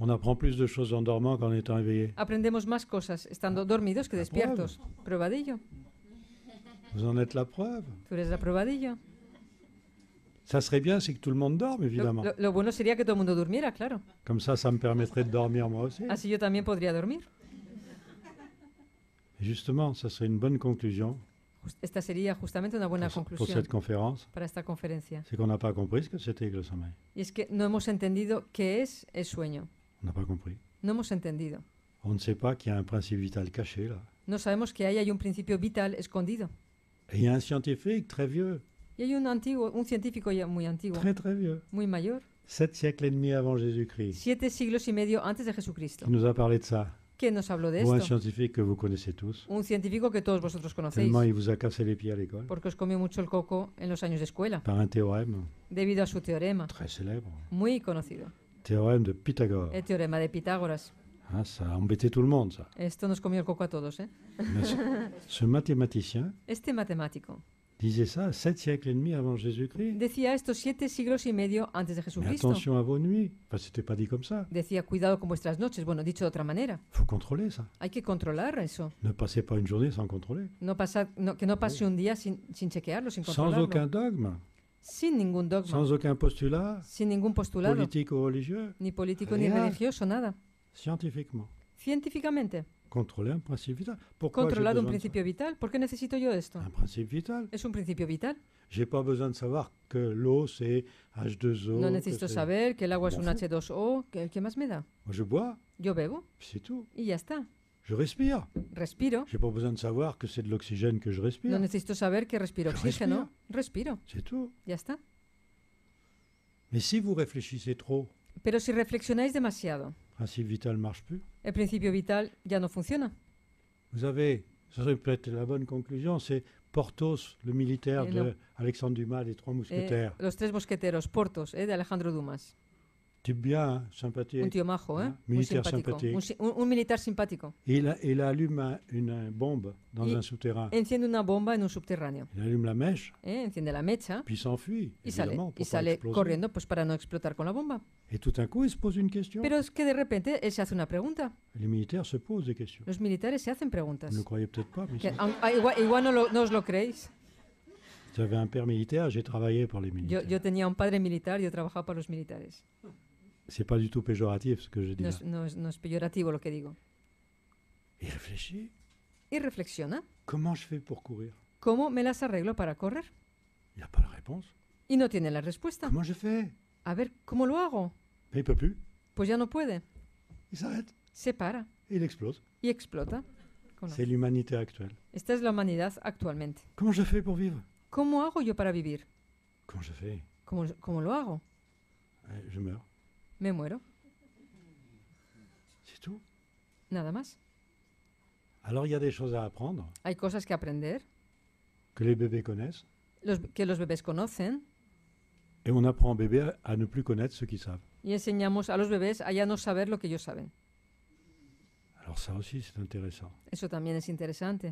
Speaker 1: On apprend plus de choses en dormant qu'en étant éveillé.
Speaker 2: Aprendemos más cosas estando ah, dormidos que despiertos. Prueba
Speaker 1: Vous en êtes la preuve. Tú eres la prueba Ça serait bien, si que tout le monde dorme, évidemment. Lo,
Speaker 2: lo, lo, bueno sería que todo el mundo durmiera, claro.
Speaker 1: Comme ça, ça me permettrait de dormir moi aussi.
Speaker 2: Así yo también podría dormir.
Speaker 1: Et justement, ça serait une bonne conclusion
Speaker 2: esta sería justamente una buena pour, conclusión pour cette para esta conferencia.
Speaker 1: C'est qu'on n'a pas compris ce que c'était le sommeil.
Speaker 2: Y es que no hemos entendido qué es el sueño. On n'a pas compris. No hemos entendido.
Speaker 1: On ne sait pas qu'il y a un principe vital caché là.
Speaker 2: No sabemos que ahí hay un principio vital escondido.
Speaker 1: Et il y a un scientifique très vieux.
Speaker 2: Y hay un antiguo, un científico ya muy antiguo. Très très vieux. Muy mayor.
Speaker 1: Sept siècles et demi avant Jésus-Christ.
Speaker 2: Siete siglos y medio antes de Jesucristo. Il nous
Speaker 1: a parlé de ça.
Speaker 2: ¿Quién nos habló de Ou un esto?
Speaker 1: que vous connaissez tous,
Speaker 2: Un científico que todos vosotros conocéis, tellement il
Speaker 1: vous a cassé les pieds à l'école,
Speaker 2: porque os comió mucho el coco en los años de escuela,
Speaker 1: par un théorème
Speaker 2: debido a su teorema, très célèbre, muy conocido,
Speaker 1: théorème de Pythagore.
Speaker 2: el teorema de Pitágoras.
Speaker 1: Hein, ah, ça a embêté tout le monde, ça.
Speaker 2: Esto nos comió el coco a todos, ¿eh? Mais ce-
Speaker 1: ce mathématicien
Speaker 2: Este matemático
Speaker 1: disait ça sept siècles et demi avant Jésus-Christ.
Speaker 2: Decía esto siete siglos y medio antes de Jesucristo. Mais attention
Speaker 1: à vos nuits. Enfin, c'était pas dit comme ça.
Speaker 2: Decía cuidado con vuestras noches. Bueno, dicho de otra manera.
Speaker 1: Faut contrôler ça.
Speaker 2: Hay que controlar eso.
Speaker 1: Ne passez pas une journée sans contrôler.
Speaker 2: No pasar, no, que no ah pase un día sin, sin chequearlo, sin controlarlo. Sans aucun dogme. Sin ningún dogma. Sans aucun
Speaker 1: postulat. Sin ningún postulado. Politique ou religieux. Ni
Speaker 2: político ni religioso, nada.
Speaker 1: Scientifiquement.
Speaker 2: Científicamente.
Speaker 1: Contrôler un principe vital.
Speaker 2: Pourquoi j'ai un principe vital. Pourquoi? esto? Un principe vital. Je un vital.
Speaker 1: J'ai pas besoin de savoir que l'eau c'est H2O. Non, necesito pas savoir que l'eau, c'est un
Speaker 2: H2O. o Qu'est-ce que ça me donne Je bois. Je bebo. C'est tout. Y ya está.
Speaker 1: Je respire. Respiro. J'ai pas besoin de savoir que c'est de l'oxygène que je respire. No necesito
Speaker 2: savoir que respiro Respire. Je respiro. C'est tout. Ya
Speaker 1: Mais si vous réfléchissez trop.
Speaker 2: Pero si reflexionáis demasiado
Speaker 1: principe vital ne marche plus.
Speaker 2: El principio vital ya no funciona.
Speaker 1: Vous avez, ce serait peut-être la bonne conclusion, c'est Portos, le militaire eh de Alexandre Dumas, les Trois eh, Mousquetaires.
Speaker 2: Eh, los tres mosqueteros, Portos, eh, de Alejandro Dumas.
Speaker 1: Tibia sympathique. Un tío majo, hein? Militaire un sympathique. sympathique.
Speaker 2: Un, un, un, militaire sympathique.
Speaker 1: Il, il allume une bombe dans il un souterrain.
Speaker 2: Enciende une bombe en un subterráneo.
Speaker 1: Il allume la mèche.
Speaker 2: Eh, enciende la mecha.
Speaker 1: Puis s'enfuit. Il sale, il sale corriendo
Speaker 2: pues para no explotar con la bomba. Et tout d'un coup, il se pose une question. Pero es que de repente il se hace una pregunta.
Speaker 1: Les militaires se posent des questions.
Speaker 2: Los militares se hacen preguntas. Vous ne croyez peut-être pas, mais que, ah, igual, igual no, lo, no os lo creéis.
Speaker 1: J'avais un père militaire, j'ai travaillé pour les militaires.
Speaker 2: Yo, yo tenía un padre militar, yo trabajaba para los militares.
Speaker 1: C'est pas du tout péjoratif ce que je dis. Non,
Speaker 2: non, no, es- no es peyorativo lo que digo. Et réfléchis. Y reflexiona.
Speaker 1: Comment je fais pour courir
Speaker 2: ¿Cómo me las arreglo para correr? Il n'y a pas la réponse. Y no tiene la respuesta. Comment je fais A ver, ¿cómo lo hago? Mais il peut plus. Pues ya no puede. Il s'arrête Se para et il explose. y explota. Con-
Speaker 1: C'est l'humanité actuelle.
Speaker 2: Esta es la humanidad actualmente. Comment je fais pour vivre ¿Cómo hago yo para vivir? Comment je fais ¿Cómo, cómo lo hago? Euh, Je meurs. Me muero. C'est tout. Nada más.
Speaker 1: Alors il y a des choses à apprendre.
Speaker 2: Hay cosas que aprender.
Speaker 1: Que les bébés connaissent.
Speaker 2: Los, que los bebés conocen.
Speaker 1: Et on apprend aux bébés à, ne plus connaître ce qu'ils savent.
Speaker 2: Y enseñamos a los bebés a ya no saber lo que ellos saben.
Speaker 1: Alors ça aussi c'est intéressant.
Speaker 2: Eso también es interesante.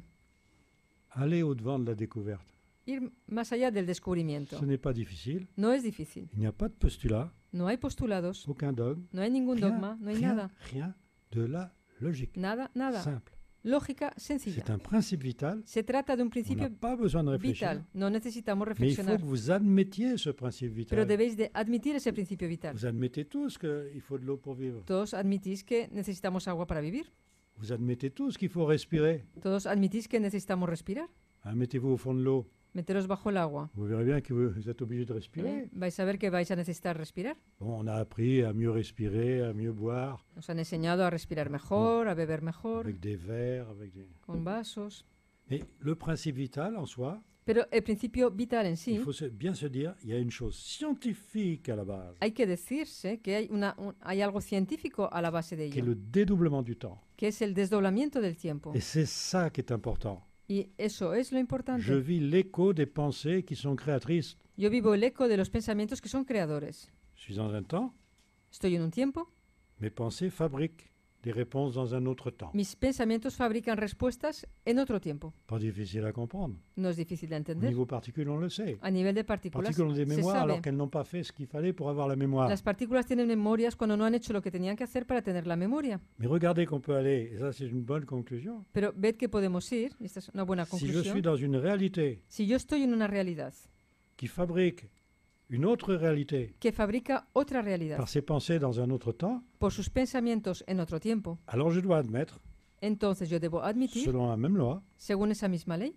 Speaker 1: Aller au-devant de la découverte.
Speaker 2: Ir más allá del descubrimiento. Ce n'est pas difficile. No es difícil.
Speaker 1: Il n'y a pas de postulat.
Speaker 2: No hay postulados. Aucun dogme. No hay ningún rien, dogma. No hay rien, nada.
Speaker 1: Rien de la logique. Nada, nada. Simple.
Speaker 2: Logica sencilla. C'est
Speaker 1: un principe vital.
Speaker 2: Se trata de un principio pas besoin de réfléchir. vital. No necesitamos reflexionar. Mais il faut
Speaker 1: que vous admettiez ce principe vital. Pero debéis
Speaker 2: de admitir ese principio vital. Vous
Speaker 1: admettez tous qu'il faut de l'eau pour vivre.
Speaker 2: Todos admitís que necesitamos agua para vivir.
Speaker 1: Vous admettez tous qu'il faut respirer.
Speaker 2: Todos admitís que necesitamos respirar.
Speaker 1: Hein, Mettez-vous au fond de l'eau.
Speaker 2: Meteros bajo el agua.
Speaker 1: Vous verrez bien que vous êtes obligé de respirer. Eh,
Speaker 2: vais a que vais a necesitar respirar.
Speaker 1: Bon, on a appris à mieux respirer, à mieux boire.
Speaker 2: Nos han enseñado a respirar mejor, a beber mejor. Avec
Speaker 1: des verres, avec des...
Speaker 2: Con vasos.
Speaker 1: Mais le principe vital en soi...
Speaker 2: Pero el principio vital en sí. Il faut
Speaker 1: bien se dire, il y a une chose scientifique à la base.
Speaker 2: Hay que decirse que hay una un, hay algo científico a la base de ello. Que le
Speaker 1: dédoublement du temps.
Speaker 2: Que es el desdoblamiento del tiempo. Et
Speaker 1: c'est ça qui est important
Speaker 2: eso es lo importante. Je
Speaker 1: vis l'écho des pensées qui sont créatrices.
Speaker 2: Yo vivo el eco de los pensamientos que son creadores.
Speaker 1: Je suis dans un temps.
Speaker 2: Estoy en un tiempo.
Speaker 1: Mes pensées fabriquent des réponses dans un autre temps.
Speaker 2: Mis pensamientos fabrican respuestas en otro tiempo.
Speaker 1: Pas difficile à comprendre.
Speaker 2: No es difícil de entender. Au
Speaker 1: niveau particule, on le sait. A nivel de partículas, partículas ont des mémoires alors qu'elles n'ont pas fait ce qu'il fallait pour avoir la mémoire. Las
Speaker 2: partículas tienen memorias cuando no han hecho lo que tenían que hacer para tener la memoria.
Speaker 1: Mais regardez qu'on peut aller, et ça c'est une bonne conclusion.
Speaker 2: Pero ved que podemos ir, esta es una buena conclusión. Si je suis dans
Speaker 1: une réalité.
Speaker 2: Si yo estoy en una realidad.
Speaker 1: Qui fabrique une autre réalité.
Speaker 2: Que fabrica otra realidad. Par
Speaker 1: ses pensées dans un autre
Speaker 2: temps. Por sus pensamientos en otro tiempo.
Speaker 1: Alors je dois admettre.
Speaker 2: Entonces yo debo admitir.
Speaker 1: Selon la même loi.
Speaker 2: Según esa misma ley.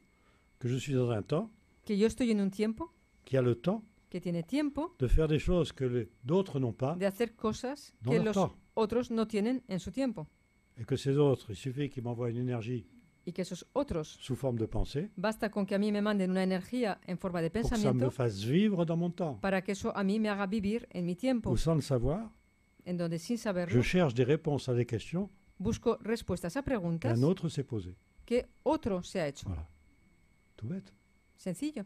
Speaker 1: Que je suis dans un temps.
Speaker 2: Que yo estoy en un tiempo. Qui a le temps. Que tiene tiempo.
Speaker 1: De faire des choses que d'autres n'ont pas. De
Speaker 2: hacer cosas que los temps. otros no tienen en su tiempo.
Speaker 1: Et que ces autres, il suffit qu'ils m'envoient une énergie
Speaker 2: y que esos otros,
Speaker 1: sous forme de pensée,
Speaker 2: basta con que a mí me manden una energía en forma de pour que ça me pensamiento
Speaker 1: fasse vivre dans mon temps,
Speaker 2: para que eso a mí me haga vivir en mi tiempo,
Speaker 1: sans le savoir,
Speaker 2: en donde sin je
Speaker 1: cherche des réponses à des questions
Speaker 2: busco respuestas a preguntas qu'un
Speaker 1: autre s'est posé.
Speaker 2: que otro se ha hecho. Voilà. Tout bête. Sencillo.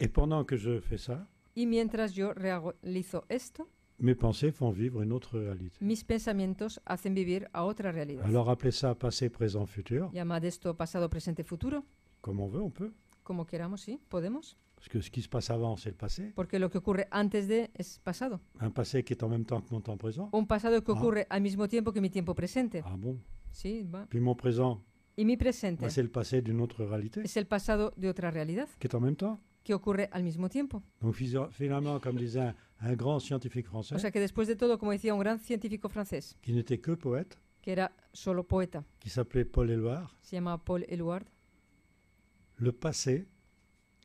Speaker 1: Et pendant que je fais ça,
Speaker 2: Y mientras yo realizo esto,
Speaker 1: mes pensées font vivre une autre réalité.
Speaker 2: Mis pensamientos hacen vivir a otra realidad. Alors
Speaker 1: appelez ça passé, présent, futur.
Speaker 2: Llamad esto pasado, presente, futuro.
Speaker 1: Comme on veut, on peut.
Speaker 2: Como queramos, sí, podemos.
Speaker 1: Parce que ce qui se passe avant, c'est le passé.
Speaker 2: Porque lo que ocurre antes de es pasado.
Speaker 1: Un passé qui est en même temps que mon temps présent.
Speaker 2: Un pasado que ah. ocurre al mismo tiempo que mi tiempo presente. Ah bon Sí, va.
Speaker 1: Puis mon présent.
Speaker 2: Y mi presente. Bah, c'est
Speaker 1: le passé d'une autre réalité. Es
Speaker 2: el pasado de otra realidad. Qui est en même temps. Que ocurre al mismo tiempo.
Speaker 1: Donc finalement, comme disait un grand scientifique français. O sea que
Speaker 2: después de todo, como decía, un gran científico francés.
Speaker 1: Qui n'était que poète.
Speaker 2: Que era solo poeta.
Speaker 1: Qui s'appelait Paul Éluard.
Speaker 2: Se llama Paul Éluard.
Speaker 1: Le passé,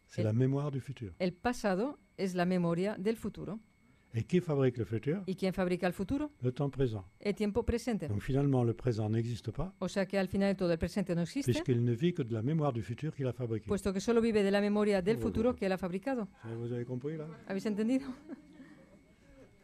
Speaker 1: c'est la mémoire du futur.
Speaker 2: El pasado es la memoria del futuro.
Speaker 1: Et qui fabrique le futur?
Speaker 2: Y quien fabrica el futuro?
Speaker 1: Le temps présent.
Speaker 2: El tiempo presente. Donc
Speaker 1: finalement, le présent n'existe pas.
Speaker 2: O sea que al final de todo el presente no existe. Puisqu'il
Speaker 1: ne vit que de la mémoire du futur qu'il a fabriqué.
Speaker 2: Puesto que solo vive de la memoria del oh, futuro oh. que él ha fabricado.
Speaker 1: Vous avez compris là?
Speaker 2: ¿Habéis entendido? <laughs>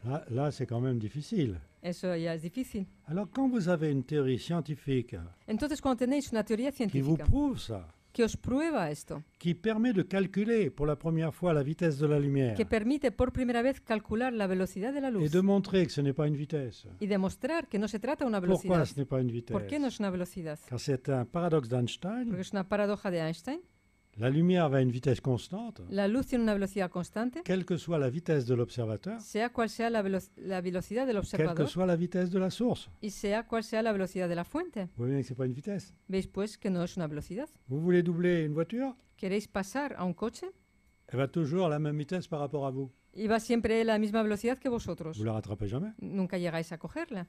Speaker 1: Là, ah, là c'est quand même difficile.
Speaker 2: Eso ya es difícil.
Speaker 1: Alors, quand vous avez une théorie scientifique
Speaker 2: Entonces, cuando tenéis una teoría científica, qui vous prouve ça, que os prueba esto,
Speaker 1: qui permet de calculer pour la première fois la vitesse de la lumière que
Speaker 2: permite por primera vez calcular la velocidad de la luz, et
Speaker 1: de montrer que ce n'est pas une vitesse,
Speaker 2: y demostrar que no se trata una velocidad, pourquoi ce n'est pas une vitesse, ¿Por qué no es una velocidad?
Speaker 1: Car c'est un paradoxe d'Einstein Porque
Speaker 2: es una paradoja de Einstein
Speaker 1: la lumière va à une vitesse constante.
Speaker 2: La luz tiene una velocidad constante.
Speaker 1: Quelle que soit la vitesse de l'observateur.
Speaker 2: Sea cual sea la, velo la velocidad del observador. Quelle que soit
Speaker 1: la vitesse de la source.
Speaker 2: Y sea cual sea la velocidad de la fuente. Vous voyez que c'est pas une vitesse. Veis pues que no es una velocidad.
Speaker 1: Vous voulez doubler une voiture.
Speaker 2: Queréis pasar a un coche. Elle va toujours à la même vitesse par rapport à vous. Y va siempre a la misma velocidad que vosotros.
Speaker 1: Vous la rattrapez jamais.
Speaker 2: Nunca llegáis a cogerla.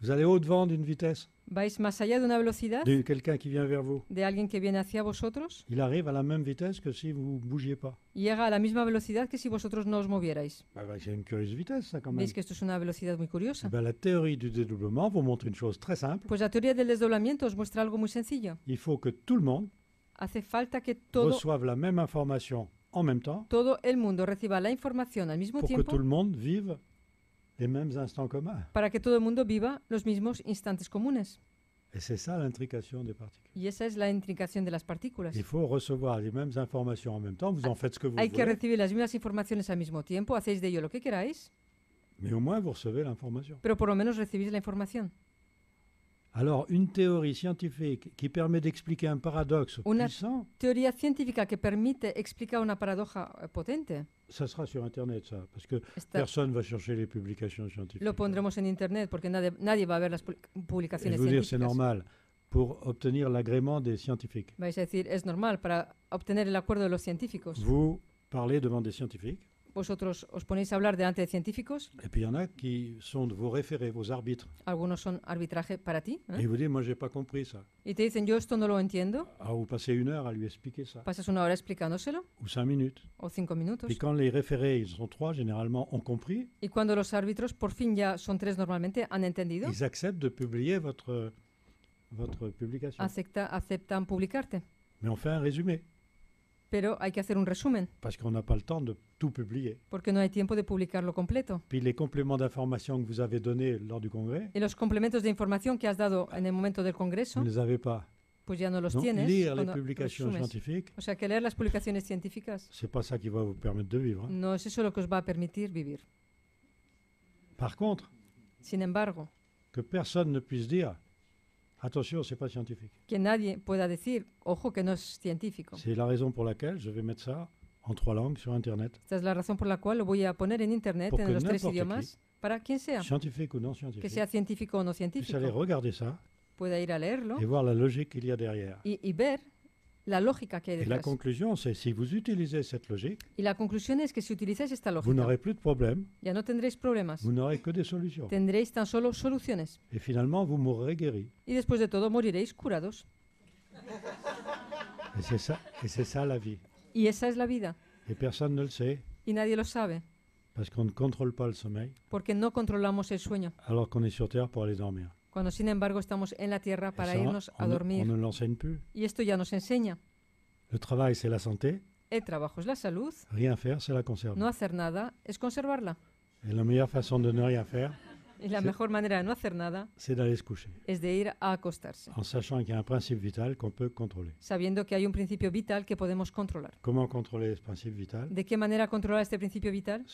Speaker 1: Vous allez au-devant d'une vitesse.
Speaker 2: Vais más allá de una velocidad De
Speaker 1: quelqu'un qui vient vers vous.
Speaker 2: de alguien que viene hacia vosotros.
Speaker 1: Il arrive à la même vitesse que si vous bougiez pas.
Speaker 2: Llega a la misma velocidad que si vosotros no os movierais. Bah, bah,
Speaker 1: c'est une curieuse vitesse, ça, quand même. Veis que
Speaker 2: esto es una velocidad muy curiosa.
Speaker 1: Bah, la théorie du dédoublement vous montre une chose très simple.
Speaker 2: Pues la teoría del desdoblamiento os muestra algo muy sencillo.
Speaker 1: Il faut que tout le monde
Speaker 2: Hace falta que todo,
Speaker 1: reçoive la même information en même temps
Speaker 2: todo el mundo reciba la información al mismo pour que tout le
Speaker 1: monde vive les mêmes instants communs.
Speaker 2: Para que todo el mundo viva los mismos instantes comunes.
Speaker 1: Et c'est ça l'intrication des particules.
Speaker 2: Y esa es la intricación de las partículas. Il
Speaker 1: faut recevoir les mêmes informations en même temps, vous en faites ce que vous Hay voulez. que recibir
Speaker 2: las mismas informaciones al mismo tiempo, hacéis de ello lo que queráis.
Speaker 1: Mais au moins vous recevez l'information.
Speaker 2: Pero por lo menos recibís la información.
Speaker 1: Alors, une théorie scientifique qui permet d'expliquer un paradoxe una puissant.
Speaker 2: Una teoría científica que permite explicar una paradoja potente.
Speaker 1: Ça sera sur Internet, ça, parce que Está. personne va chercher les publications scientifiques.
Speaker 2: Lo pondremos en Internet, parce que nadie, nadie va a ver las publicaciones científicas. je veux dire, c'est normal
Speaker 1: pour obtenir l'agrément des scientifiques.
Speaker 2: Vais decir, normal para obtener el acuerdo de los científicos.
Speaker 1: Vous parlez devant des scientifiques.
Speaker 2: Vosotros os ponéis a hablar delante de científicos.
Speaker 1: Et puis il y en a qui sont vos référés, vos arbitres.
Speaker 2: Algunos son arbitraje para ti. Hein? Et
Speaker 1: vous dites, moi, j'ai pas compris ça.
Speaker 2: Y te dicen, yo esto no lo entiendo.
Speaker 1: Ah, vous passez une heure à lui expliquer ça. Pasas
Speaker 2: una hora explicándoselo.
Speaker 1: Ou cinq minutes.
Speaker 2: O cinco minutos. Et
Speaker 1: quand les référés, ils sont trois, généralement, ont compris.
Speaker 2: Y cuando los árbitros, por fin ya son tres normalmente, han entendido. Ils
Speaker 1: acceptent de publier votre, votre publication.
Speaker 2: Acepta, aceptan publicarte.
Speaker 1: Mais on fait un résumé.
Speaker 2: Pero hay que hacer un resumen.
Speaker 1: Parce qu'on n'a pas le temps de tout publier.
Speaker 2: Porque no hay tiempo de publicarlo completo.
Speaker 1: Puis les compléments d'information que vous avez donné lors du congrès,
Speaker 2: Y los complementos de información que has dado en el momento del Congreso, ne les avez pas. pues ya no los Donc, tienes. lire les publications resumes. scientifiques, O sea que leer las publicaciones científicas
Speaker 1: c'est pas ça qui va vous permettre de vivre. hein.
Speaker 2: no es eso lo que os va a permitir vivir. Par contre, Sin embargo,
Speaker 1: que personne ne puisse dire Attention, ce n'est pas scientifique.
Speaker 2: Que nadie pueda decir, ojo, que no es científico. C'est
Speaker 1: la raison pour laquelle je vais mettre ça en trois langues sur Internet.
Speaker 2: C'est la raison pour laquelle je vais voy a poner en Internet, Pour en los tres que idiomas, para quien sea, Scientifique ou non que scientifique. sea científico o no Vous científico. allez
Speaker 1: regarder ça
Speaker 2: Pueda ir a leerlo et
Speaker 1: voir la logique qu'il y a derrière.
Speaker 2: y, y la logique que est la
Speaker 1: conclusion, c'est si vous utilisez cette logique,
Speaker 2: y la conclusion est que si utilisez esta lógica, vous n'aurez
Speaker 1: plus de problèmes.
Speaker 2: Ya no tendréis problemas.
Speaker 1: Vous n'aurez que des solutions.
Speaker 2: Tendréis tan solo soluciones.
Speaker 1: Et finalement, vous mourrez guéri.
Speaker 2: Y después de todo moriréis curados.
Speaker 1: Et c'est ça, et c'est ça la vie.
Speaker 2: Y esa es la vida.
Speaker 1: Et personne ne le sait.
Speaker 2: Y nadie lo sabe.
Speaker 1: Parce qu'on ne contrôle pas le sommeil.
Speaker 2: Porque no controlamos el sueño.
Speaker 1: Alors qu'on est sur terre pour aller dormir.
Speaker 2: cuando sin embargo estamos en la tierra para irnos a dormir. Y esto ya nos enseña.
Speaker 1: la santé.
Speaker 2: El trabajo es la salud.
Speaker 1: Rien No
Speaker 2: hacer nada es conservarla.
Speaker 1: la de
Speaker 2: Y la mejor manera de no hacer nada es de ir a acostarse. vital Sabiendo que hay un principio vital que podemos controlar.
Speaker 1: Comment ce vital? ¿De
Speaker 2: qué manera controlar este principio vital?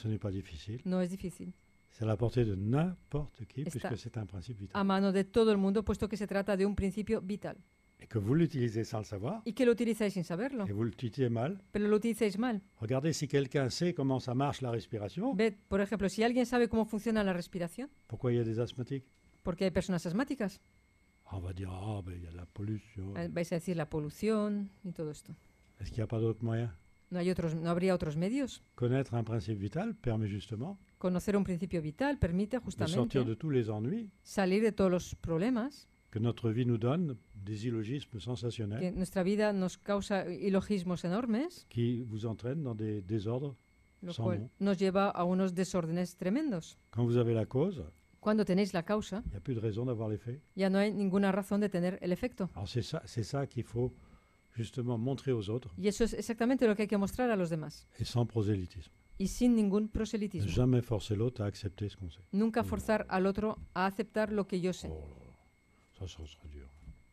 Speaker 2: No es difícil.
Speaker 1: C'est à la portée de n'importe qui, puisque c'est un principe vital.
Speaker 2: À mano de todo el mundo, puesto que se trata de un principio vital.
Speaker 1: Et que vous l'utilisez sans le savoir,
Speaker 2: Et que lo sans le savoir.
Speaker 1: et vous l'utilisez mal.
Speaker 2: pero lo utilizáis mal.
Speaker 1: Regardez si quelqu'un sait comment ça marche la respiration, Ve,
Speaker 2: por ejemplo, si alguien sabe cómo funciona la respiración,
Speaker 1: pourquoi il y a des asthmatiques
Speaker 2: porque hay personas asmáticas,
Speaker 1: ah, On va dire, ah, ben il y a la pollution. Ah,
Speaker 2: vais a decir la pollution et tout esto.
Speaker 1: Est-ce qu'il n'y a pas d'autre moyen
Speaker 2: No, hay otros, no habría otros medios.
Speaker 1: Connaître un principe vital permet justement
Speaker 2: Conocer un principio vital permite justamente de
Speaker 1: tous les ennuis
Speaker 2: salir de todos los problemas
Speaker 1: que notre vie nous donne, des illogismes sensationnels que
Speaker 2: nuestra vida nos causa ilogismos enormes
Speaker 1: qui vous entraîne dans des désordres
Speaker 2: nos lleva a unos desórdenes tremendos.
Speaker 1: Quand vous avez la cause,
Speaker 2: Cuando tenéis la causa,
Speaker 1: il a plus de raison d'avoir l'effet.
Speaker 2: ya no hay ninguna razón de tener el efecto.
Speaker 1: c'est ça, qu'il faut justement montrer aux autres
Speaker 2: Y eso es exactamente lo que hay que mostrar a los demás,
Speaker 1: et sans prosélytisme
Speaker 2: y sin ningún proselitismo. Jamais
Speaker 1: forcer l'autre à accepter ce qu'on sait.
Speaker 2: Nunca mm. forzar al otro a aceptar lo que yo sé. Oh ça, ça dur.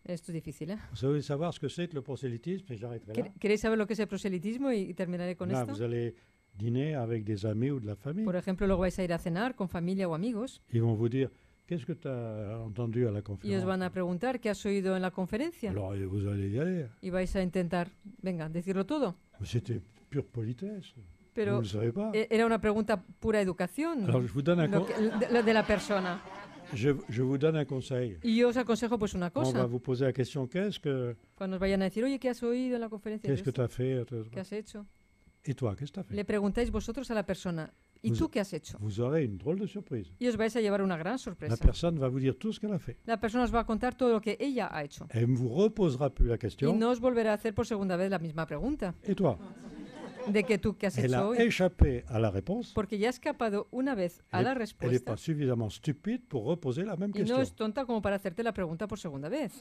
Speaker 2: Esto es difícil, ¿eh?
Speaker 1: Vous savez savoir ce que c'est que le prosélytisme et j'arrêterai là.
Speaker 2: ¿Queréis saber lo que es el proselitismo y, y terminaré con là, esto? Vous
Speaker 1: allez dîner avec des amis ou de la famille. Por
Speaker 2: ejemplo, luego vais a ir a cenar con familia o amigos.
Speaker 1: Ils vont vous dire Qu'est-ce que tu as entendu à la conférence? Y os
Speaker 2: van a preguntar qué has oído en la conferencia.
Speaker 1: Alors, vous allez y aller.
Speaker 2: Y vais a intentar, venga, decirlo todo.
Speaker 1: C'était pure politesse.
Speaker 2: Pero e-, era una pregunta pura educación. Alors, de, la persona. Y yo os aconsejo pues una cosa.
Speaker 1: Cuando
Speaker 2: nos vayan a decir, oye, ¿qué has oído en la conferencia? ¿Qué has hecho? ¿Y tú, qué has Le preguntáis vosotros a la persona, ¿Y tú qué has hecho? Y os vais a llevar una gran sorpresa. La persona va vous La persona os va a contar todo lo que ella ha hecho.
Speaker 1: Y no
Speaker 2: os volverá a hacer por segunda vez la misma pregunta. ¿Y tú? de que tú que has Elle hecho a hoy. échappé
Speaker 1: à la réponse.
Speaker 2: Porque ya ha escapado una vez a la Elle n'est respuesta pas
Speaker 1: suffisamment stupide pour reposer la même y question. no es
Speaker 2: tonta como para hacerte la pregunta por segunda vez.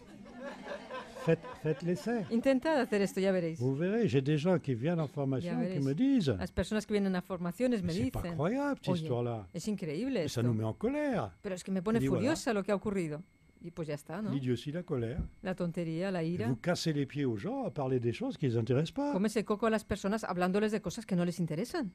Speaker 1: Faites, faites l'essai.
Speaker 2: Intentad hacer esto, ya veréis.
Speaker 1: Vous verrez, j'ai des gens qui viennent en formation qui me disent Las
Speaker 2: personas que vienen a formaciones me C'est pas dicen, croyable cette oye, es increíble. Esto. ça esto, nous met en colère. pero es que me pone Y voilà. furiosa lo que ha ocurrido. Et puis L'hypogiastane.
Speaker 1: L'idiotie, la colère.
Speaker 2: La tonterie, la ira. Vous
Speaker 1: cassez les pieds aux gens à parler des choses qui ne les intéressent
Speaker 2: pas. Comme se coco a las personas hablándoles de cosas que no les interesan.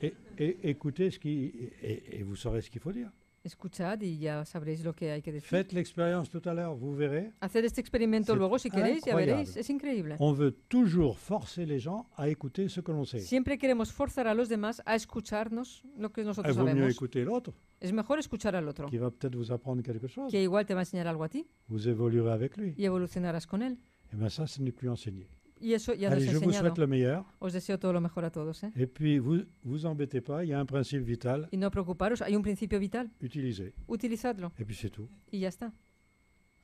Speaker 1: Et, écoutez ce qui. Et, et vous saurez ce qu'il faut dire.
Speaker 2: Escuchad y ya sabréis lo que hay que decir. Faites
Speaker 1: l'expérience tout à l'heure, vous verrez.
Speaker 2: Haced este experimento luego si queréis, ya veréis, es increíble. On
Speaker 1: veut toujours forcer les gens à écouter ce que l'on sait.
Speaker 2: Siempre queremos forzar a los demás a escucharnos lo que nosotros eh, sabemos. mieux
Speaker 1: écouter l'autre.
Speaker 2: Es mejor escuchar al otro.
Speaker 1: Qui va peut-être vous apprendre quelque chose.
Speaker 2: Que igual te va a enseñar algo a ti.
Speaker 1: Vous évoluerez avec lui.
Speaker 2: Y evolucionarás con él. Et
Speaker 1: eh bien ça, ce n'est plus enseigné. Y eso ya Allez, je vous souhaite le meilleur.
Speaker 2: Os deseo todo lo mejor a todos. ¿eh?
Speaker 1: Et puis, vous vous embêtez pas, il y a un principe vital.
Speaker 2: Y no preocuparos, hay un principio vital. Utilisez. Utilizadlo. Et puis, c'est tout. Y ya está.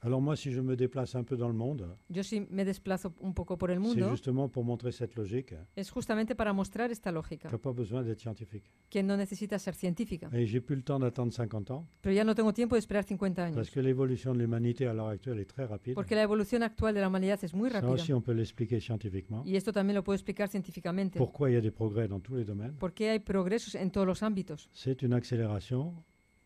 Speaker 1: Alors moi, si je me déplace un peu dans le monde,
Speaker 2: Yo si me desplazo un poco por el c'est
Speaker 1: justement pour montrer cette logique
Speaker 2: es justamente para mostrar esta lógica, qui
Speaker 1: pas besoin d'être scientifique.
Speaker 2: que no necesita ser científica.
Speaker 1: Et j'ai plus le temps d'attendre 50 ans,
Speaker 2: Pero ya no tengo tiempo de esperar 50 años, parce
Speaker 1: que l'évolution de l'humanité à l'heure actuelle est très rapide. porque
Speaker 2: la evolución actual de la humanidad es muy Ça aussi, on
Speaker 1: peut l'expliquer scientifiquement. Y
Speaker 2: esto también lo puedo explicar científicamente.
Speaker 1: Pourquoi il y a des progrès dans tous les domaines
Speaker 2: Porque hay progresos en todos los ámbitos?
Speaker 1: C'est une accélération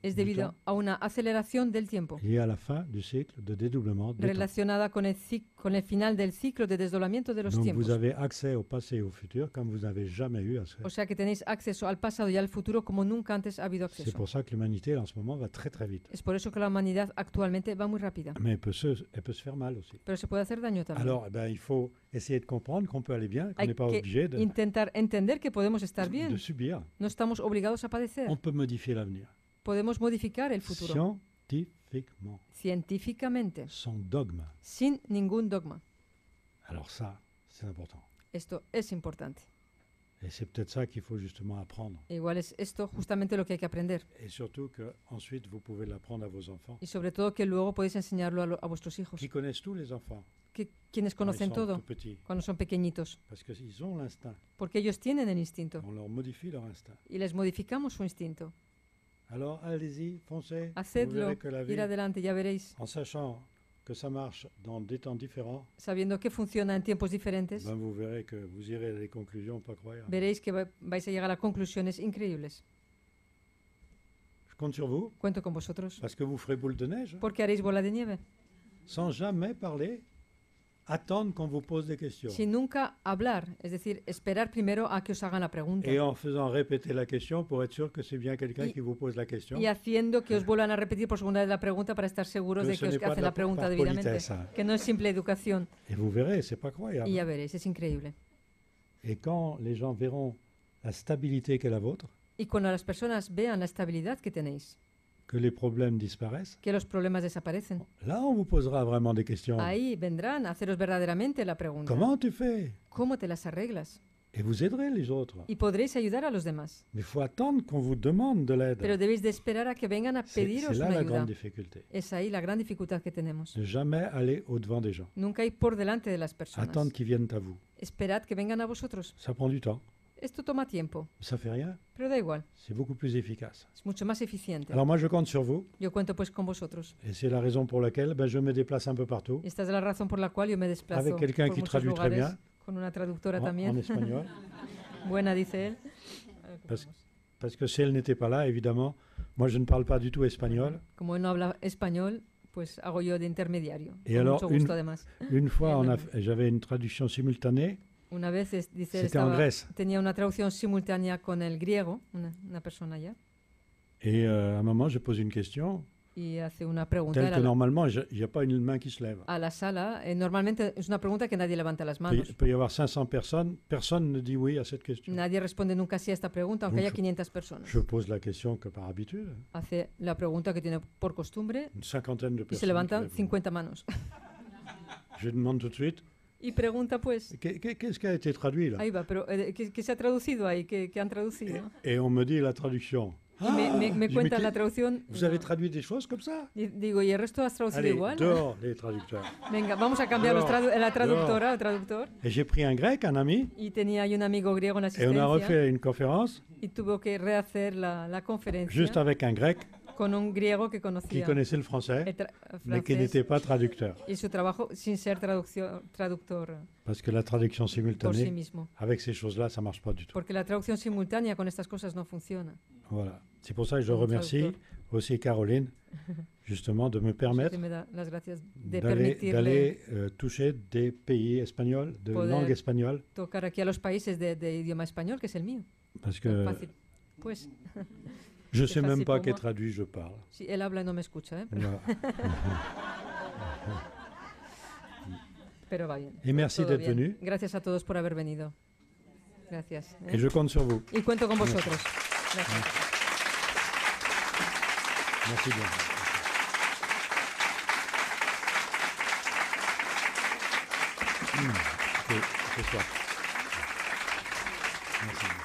Speaker 2: es debido a una aceleración del tiempo
Speaker 1: liée à la fin du cycle de dédoublement des temps.
Speaker 2: relacionada con el, con el final del ciclo de desdoblamiento de los Donc tiempos. vous
Speaker 1: avez accès au passé et au futur comme vous n'avez jamais eu accès.
Speaker 2: O sea que tenéis acceso al pasado y al futuro como nunca antes ha habido C'est
Speaker 1: pour ça que l'humanité en ce moment va très très vite.
Speaker 2: Es por eso que la humanidad actualmente va muy rápida,
Speaker 1: Mais elle peut se, elle peut se faire mal aussi.
Speaker 2: pero se puede hacer daño también. Alors
Speaker 1: eh ben, il faut essayer de comprendre qu'on peut aller bien, qu'on n'est pas obligé de,
Speaker 2: Intentar entender que podemos estar de bien, subir. sommes estamos obligados a padecer. On
Speaker 1: peut modifier l'avenir.
Speaker 2: podemos modificar el futuro. Científicamente. Sin ningún dogma. Esto es importante. Igual es esto justamente lo que hay que aprender.
Speaker 1: Y sobre
Speaker 2: todo que luego podéis enseñarlo a, vuestros hijos. Que, quienes conocen todo cuando son pequeñitos. Porque ellos tienen el instinto. Y les modificamos su instinto.
Speaker 1: Alors allez-y, foncez. Hacedlo, que la vie, ir adelante, ya veréis. En sachant que ça marche dans des temps différents,
Speaker 2: sabiendo que funciona en tiempos diferentes, ben
Speaker 1: vous verrez que vous irez à des conclusions pas croyables.
Speaker 2: veréis que vais a llegar a conclusiones increíbles.
Speaker 1: Je compte sur vous, Cuento con vosotros, parce que vous ferez boule de neige,
Speaker 2: porque haréis bola de nieve
Speaker 1: sans jamais parler attendre pose des questions. Sin
Speaker 2: nunca hablar, es decir, esperar primero a que os hagan la pregunta. Y- haciendo que os vuelvan a repetir por segunda vez la pregunta para estar seguros de que os hacen la pregunta debidamente. Que no es simple educación. Y ya veréis, es increíble.
Speaker 1: Et les gens la stabilité la
Speaker 2: Y cuando las personas vean la estabilidad que tenéis,
Speaker 1: que les problèmes disparaissent.
Speaker 2: Que los problemas desaparecen.
Speaker 1: Là, on vous posera vraiment des questions.
Speaker 2: Ahí vendrán a haceros verdaderamente la pregunta.
Speaker 1: Comment tu fais
Speaker 2: ¿Cómo te las arreglas?
Speaker 1: Et vous aiderez les autres. Y
Speaker 2: podréis ayudar a los demás.
Speaker 1: Mais il faut attendre qu'on vous demande de l'aide. Pero
Speaker 2: debéis de esperar a que vengan a pediros ayuda. C'est là la grande difficulté. Es ahí la gran dificultad que tenemos.
Speaker 1: Ne jamais aller au-devant des gens.
Speaker 2: Nunca ir por delante de las personas. Attendre qu'ils viennent à vous. Esperad que vengan a vosotros. Ça prend du temps. Esto toma tiempo. Ça fait rien. Pero da igual.
Speaker 1: C'est beaucoup plus efficace.
Speaker 2: Es mucho más eficiente. Alors moi, je compte sur vous. Yo cuento pues con vosotros.
Speaker 1: Et c'est la raison pour laquelle ben, je me déplace un peu partout.
Speaker 2: Esta es la razón por la cual yo me desplazo. Avec quelqu'un qui traduit lugares, très bien. Con una traductora en, también. En espagnol. <laughs> Buena, dice él.
Speaker 1: Parce, parce, que si elle n'était pas là, évidemment, moi je ne parle pas du tout espagnol.
Speaker 2: Como él no habla español, pues hago yo de intermediario. Et alors, mucho gusto, une, además. une
Speaker 1: fois, j'avais une traduction simultanée.
Speaker 2: Una vez, dice, estaba, en Grèce. tenía una traducción simultánea con el griego, una, una persona allá.
Speaker 1: Et euh, à un moment, je pose une question.
Speaker 2: Y hace una pregunta. Telle que la,
Speaker 1: normalement, il n'y a pas une main qui se lève.
Speaker 2: À la salle, et eh, normalement, c'est une question que nadie levanta las manos. Il
Speaker 1: peut y avoir 500 personnes, personne ne dit oui à cette question.
Speaker 2: Nadie responde nunca sí a esta pregunta, aunque y haya 500 personnes.
Speaker 1: Je pose la question que par habitude.
Speaker 2: Hace la pregunta que tiene por costumbre. Une cinquantaine de personnes. Il se levantan 50 manos.
Speaker 1: je demande tout de suite, y pregunta, pues. ¿Qué, qué, qué es que a été traduit là Ahí
Speaker 2: va, pero eh, ¿qué, ¿qué, se ha traducido ahí? ¿Qué, han traducido? Y, eh,
Speaker 1: y eh, on me dit la traducción. Ah, me, me, me ah, cuenta la traducción. ¿Vous avez traduit des
Speaker 2: choses comme ça? Y, digo, ¿y el resto has traducido Allez, igual? Dehors, les traducteurs. Venga, vamos a cambiar dehors, los tradu la traductora el traductor.
Speaker 1: Et j'ai pris un grec, un ami.
Speaker 2: Y tenía un amigo griego en asistencia. Et on a refait
Speaker 1: une conférence.
Speaker 2: Y tuvo que rehacer la, la conferencia. Juste avec un grec que Qui connaissait le français, eh, mais qui n'était pas traducteur. Et su travail, sin ser traducteur.
Speaker 1: Parce que la traduction simultanée, avec ces choses-là, ça marche pas du
Speaker 2: tout. que la traducción simultánea con estas cosas no funciona.
Speaker 1: Voilà. C'est pour ça que je remercie aussi Caroline, <laughs> justement, de me permettre
Speaker 2: d'aller
Speaker 1: euh, toucher des pays espagnols, de langue espagnole.
Speaker 2: Tocar aquí a los países de, de idioma español, que es el mío. Parce que. Pues. <laughs> Je ne sais même pas qu'est traduit je parle. elle habla, et ne m'écoute bien. Et merci d'être venu. Gracias à tous por haber venido. ¿eh? Et je compte sur
Speaker 1: vous. Et cuento con vosotros. Merci bien. Hmm, merci.